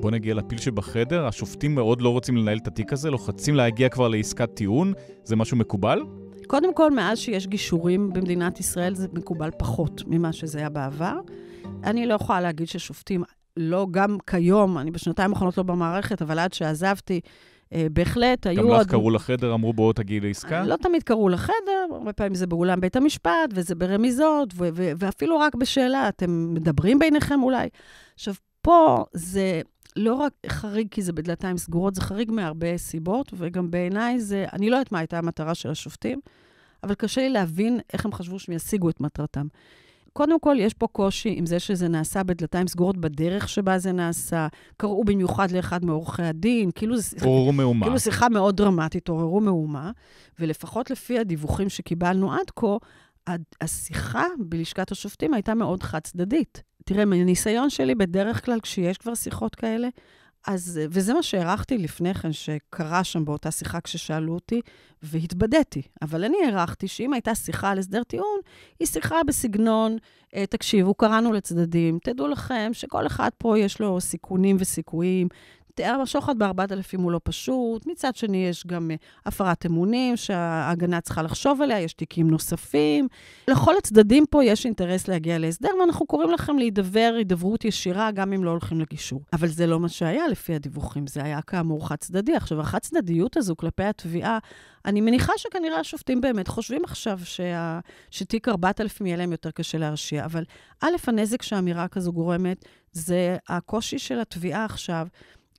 בוא נגיע לפיל שבחדר, השופטים מאוד לא רוצים לנהל את התיק הזה, לוחצים להגיע כבר לעסקת טיעון, זה משהו מקובל? קודם כל, מאז שיש גישורים במדינת ישראל, זה מקובל פחות ממה שזה היה בעבר. אני לא יכולה להגיד ששופטים לא גם כיום, אני בשנתיים האחרונות לא במערכת, אבל עד שעזבתי, אה, בהחלט, היו עוד... גם לך קראו לחדר, אמרו בואו תגיעי לעסקה? לא תמיד קראו לחדר, הרבה פעמים זה באולם בית המשפט, וזה ברמיזות, ו- ו- ואפילו רק בשאלה, אתם מדברים ביניכם אולי? עכשיו, פה זה לא רק חריג כי זה בדלתיים סגורות, זה חריג מהרבה סיבות, וגם בעיניי זה, אני לא יודעת מה הייתה המטרה של השופטים, אבל קשה לי להבין איך הם חשבו שהם ישיגו את מטרתם. קודם כל, יש פה קושי עם זה שזה נעשה בדלתיים סגורות, בדרך שבה זה נעשה. קראו במיוחד לאחד מעורכי הדין, כאילו זה... עוררו מהומה. כאילו שיחה מאוד דרמטית, עוררו מהומה. ולפחות לפי הדיווחים שקיבלנו עד כה, השיחה בלשכת השופטים הייתה מאוד חד-צדדית. תראה, מהניסיון שלי, בדרך כלל כשיש כבר שיחות כאלה, אז, וזה מה שהערכתי לפני כן, שקרה שם באותה שיחה כששאלו אותי, והתבדיתי. אבל אני הערכתי שאם הייתה שיחה על הסדר טיעון, היא שיחה בסגנון, אה, תקשיבו, קראנו לצדדים, תדעו לכם שכל אחד פה יש לו סיכונים וסיכויים, אה, השוחד ב-4,000 הוא לא פשוט. מצד שני, יש גם אה, הפרת אמונים שההגנה צריכה לחשוב עליה, יש תיקים נוספים. לכל הצדדים פה יש אינטרס להגיע להסדר, ואנחנו קוראים לכם להידבר הידברות ישירה, גם אם לא הולכים לגישור. אבל זה לא מה שהיה לפי הדיווחים, זה היה כאמור חד-צדדי. עכשיו, החד-צדדיות הזו כלפי התביעה, אני מניחה שכנראה השופטים באמת חושבים עכשיו שה... שתיק 4000 יהיה להם יותר קשה להרשיע, אבל א', הנזק שאמירה כזו גורמת, זה הקושי של התביעה עכשיו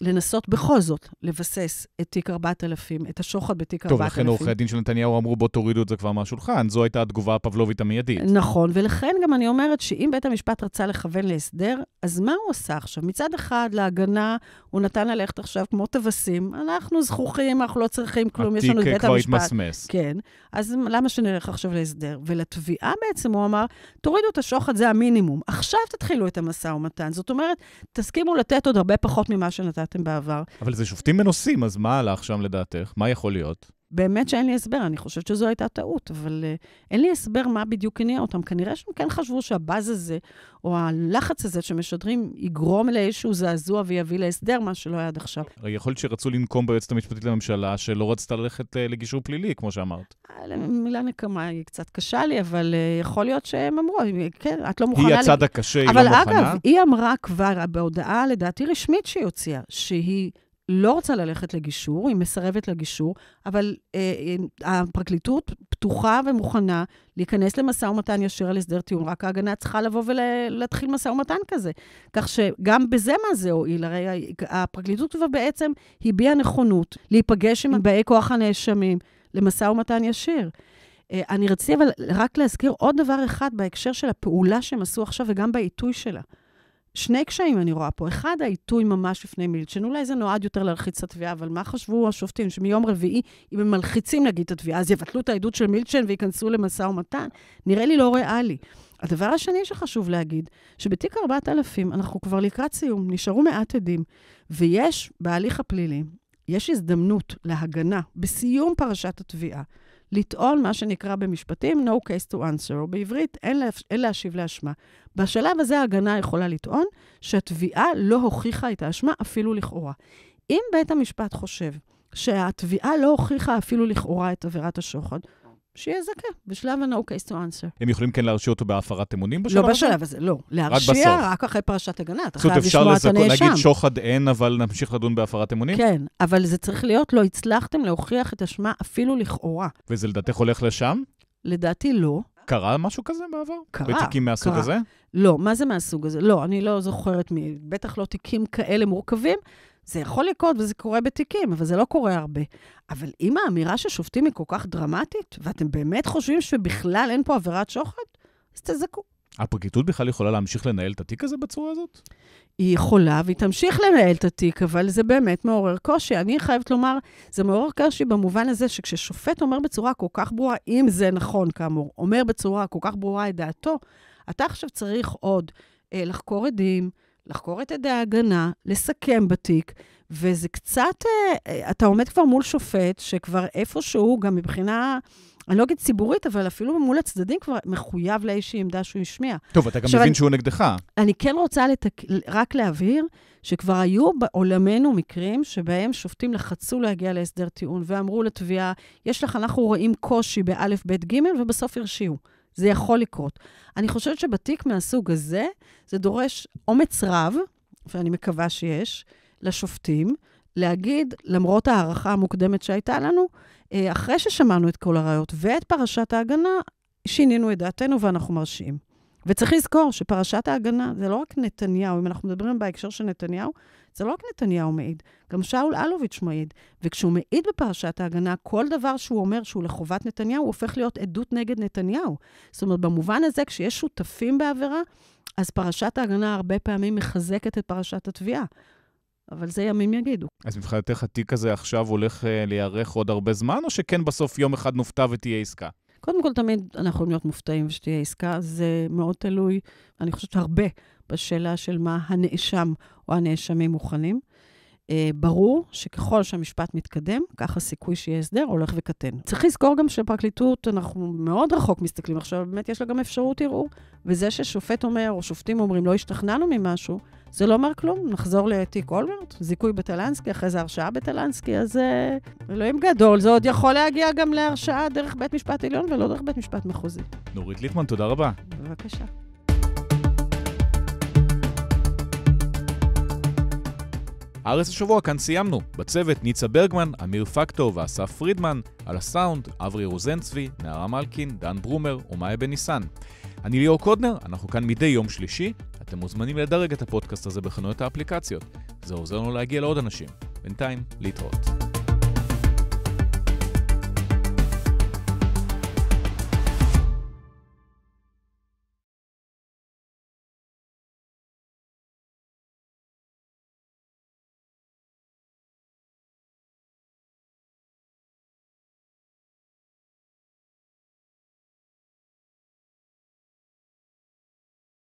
לנסות בכל זאת לבסס את תיק 4000, את השוחד בתיק 4000. טוב, לכן עורכי הדין של נתניהו אמרו, בוא תורידו את זה כבר מהשולחן. זו הייתה התגובה הפבלובית המיידית. נכון, ולכן גם אני אומרת שאם בית המשפט רצה לכוון להסדר, אז מה הוא עשה עכשיו? מצד אחד, להגנה, הוא נתן ללכת עכשיו כמו טווסים, אנחנו זכוכים, אנחנו לא צריכים כלום, יש לנו את בית אה, המשפט. התיק כבר התמסמס. כן, אז למה שנלך עכשיו להסדר? ולתביעה בעצם הוא אמר, תורידו את השוחד, זה המינימום. עכשיו תתחילו את המשא ומתן. זאת אומרת, תסכימו לתת עוד הרבה פחות ממה שנתת שידעתם בעבר. אבל זה שופטים מנוסים, אז מה הלך שם לדעתך? מה יכול להיות? באמת שאין לי הסבר, אני חושבת שזו הייתה טעות, אבל uh, אין לי הסבר מה בדיוק הניע אותם. כנראה שהם כן חשבו שהבאז הזה, או הלחץ הזה שמשדרים, יגרום לאיזשהו זעזוע ויביא להסדר, מה שלא היה עד עכשיו. יכול להיות שרצו לנקום ביועצת המשפטית לממשלה, שלא רצתה ללכת uh, לגישור פלילי, כמו שאמרת. המילה אה, נקמה היא קצת קשה לי, אבל uh, יכול להיות שהם אמרו, כן, את לא מוכנה... היא הצד לי... הקשה, היא לא מוכנה. אבל אגב, היא אמרה כבר בהודעה, לדעתי רשמית שהיא הוציאה, שהיא... לא רוצה ללכת לגישור, היא מסרבת לגישור, אבל אה, אה, הפרקליטות פתוחה ומוכנה להיכנס למשא ומתן ישיר על הסדר טיעון, רק ההגנה צריכה לבוא ולהתחיל משא ומתן כזה. כך שגם בזה מה זה הועיל, הרי הפרקליטות כבר בעצם הביעה נכונות להיפגש עם באי כוח הנאשמים למשא ומתן ישיר. אה, אני רציתי אבל רק להזכיר עוד דבר אחד בהקשר של הפעולה שהם עשו עכשיו וגם בעיתוי שלה. שני קשיים אני רואה פה. אחד, העיתוי ממש לפני מילצ'ן. אולי זה נועד יותר להלחיץ את התביעה, אבל מה חשבו השופטים? שמיום רביעי, אם הם מלחיצים להגיד את התביעה, אז יבטלו את העדות של מילצ'ן וייכנסו למשא ומתן? נראה לי לא ריאלי. הדבר השני שחשוב להגיד, שבתיק 4000 אנחנו כבר לקראת סיום, נשארו מעט עדים, ויש בהליך הפלילי, יש הזדמנות להגנה בסיום פרשת התביעה לטעון מה שנקרא במשפטים no case to answer, או בעברית אין, לה, אין להשיב לאשמה. בשלב הזה ההגנה יכולה לטעון שהתביעה לא הוכיחה את האשמה אפילו לכאורה. אם בית המשפט חושב שהתביעה לא הוכיחה אפילו לכאורה את עבירת השוחד, שיהיה זכה בשלב ה-No case to answer. הם יכולים כן להרשיע אותו בהפרת אמונים בשלב לא, הזה? לא בשלב הזה, לא. להרשיע רק, אחרי פרשת הגנה, אתה חייב לשמוע את הנאשם. נגיד שוחד אין, אבל נמשיך לדון בהפרת אמונים? כן, אבל זה צריך להיות, לא הצלחתם להוכיח את אשמה אפילו לכאורה. וזה לדעתך הולך לשם? לדעתי לא. קרה משהו כזה בעבר? קרה. בתיקים מהסוג קרה. הזה? לא, מה זה מהסוג הזה? לא, אני לא זוכרת, מ... בטח לא תיקים כאלה מורכבים. זה יכול לקרות וזה קורה בתיקים, אבל זה לא קורה הרבה. אבל אם האמירה ששופטים היא כל כך דרמטית, ואתם באמת חושבים שבכלל אין פה עבירת שוחד, אז תזכו. הפרקליטות בכלל יכולה להמשיך לנהל את התיק הזה בצורה הזאת? היא יכולה, והיא תמשיך לנהל את התיק, אבל זה באמת מעורר קושי. אני חייבת לומר, זה מעורר קושי במובן הזה שכששופט אומר בצורה כל כך ברורה, אם זה נכון, כאמור, אומר בצורה כל כך ברורה את דעתו, אתה עכשיו צריך עוד אה, לחקור עדים, לחקור את עדי ההגנה, לסכם בתיק, וזה קצת, אה, אה, אתה עומד כבר מול שופט שכבר איפשהו, גם מבחינה... אני לא אגיד ציבורית, אבל אפילו מול הצדדים כבר מחויב לאיזושהי עמדה שהוא השמיע. טוב, אתה גם מבין אני, שהוא נגדך. אני כן רוצה לתק... רק להבהיר שכבר היו בעולמנו מקרים שבהם שופטים לחצו להגיע להסדר טיעון ואמרו לתביעה, יש לך, אנחנו רואים קושי באלף, בית, גימל, ובסוף הרשיעו. זה יכול לקרות. אני חושבת שבתיק מהסוג הזה, זה דורש אומץ רב, ואני מקווה שיש, לשופטים, להגיד, למרות ההערכה המוקדמת שהייתה לנו, אה, אחרי ששמענו את כל הראיות ואת פרשת ההגנה, שינינו את דעתנו ואנחנו מרשים. וצריך לזכור שפרשת ההגנה זה לא רק נתניהו, אם אנחנו מדברים בהקשר של נתניהו, זה לא רק נתניהו מעיד, גם שאול אלוביץ' מעיד. וכשהוא מעיד בפרשת ההגנה, כל דבר שהוא אומר שהוא לחובת נתניהו, הוא הופך להיות עדות נגד נתניהו. זאת אומרת, במובן הזה, כשיש שותפים בעבירה, אז פרשת ההגנה הרבה פעמים מחזקת את פרשת התביעה. אבל זה ימים יגידו. אז מבחינתך התיק הזה עכשיו הולך אה, להיערך עוד הרבה זמן, או שכן בסוף יום אחד נופתע ותהיה עסקה? קודם כל, תמיד אנחנו יכולים להיות מופתעים ושתהיה עסקה. זה מאוד תלוי, אני חושבת הרבה, בשאלה של מה הנאשם או הנאשמים מוכנים. אה, ברור שככל שהמשפט מתקדם, כך הסיכוי שיהיה הסדר הולך וקטן. צריך לזכור גם שפרקליטות, אנחנו מאוד רחוק מסתכלים עכשיו, באמת יש לה גם אפשרות ערעור. וזה ששופט אומר, או שופטים אומרים, לא השתכנענו ממשהו, זה לא אומר כלום, נחזור לתיק אולמרט, זיכוי בטלנסקי, אחרי זה הרשעה בטלנסקי, אז אה, אלוהים גדול, זה עוד יכול להגיע גם להרשעה דרך בית משפט עליון ולא דרך בית משפט מחוזי. נורית ליטמן, תודה רבה. בבקשה. ארץ השבוע כאן סיימנו. בצוות ניצה ברגמן, אמיר פקטו ואסף פרידמן, על הסאונד אברי רוזנצבי, נערה מלקין, דן ברומר ומאיה בן ניסן. אני ליאור קודנר, אנחנו כאן מדי יום שלישי, אתם מוזמנים לדרג את הפודקאסט הזה בחנויות האפליקציות, זה עוזר לנו להגיע לעוד אנשים. בינתיים, להתראות.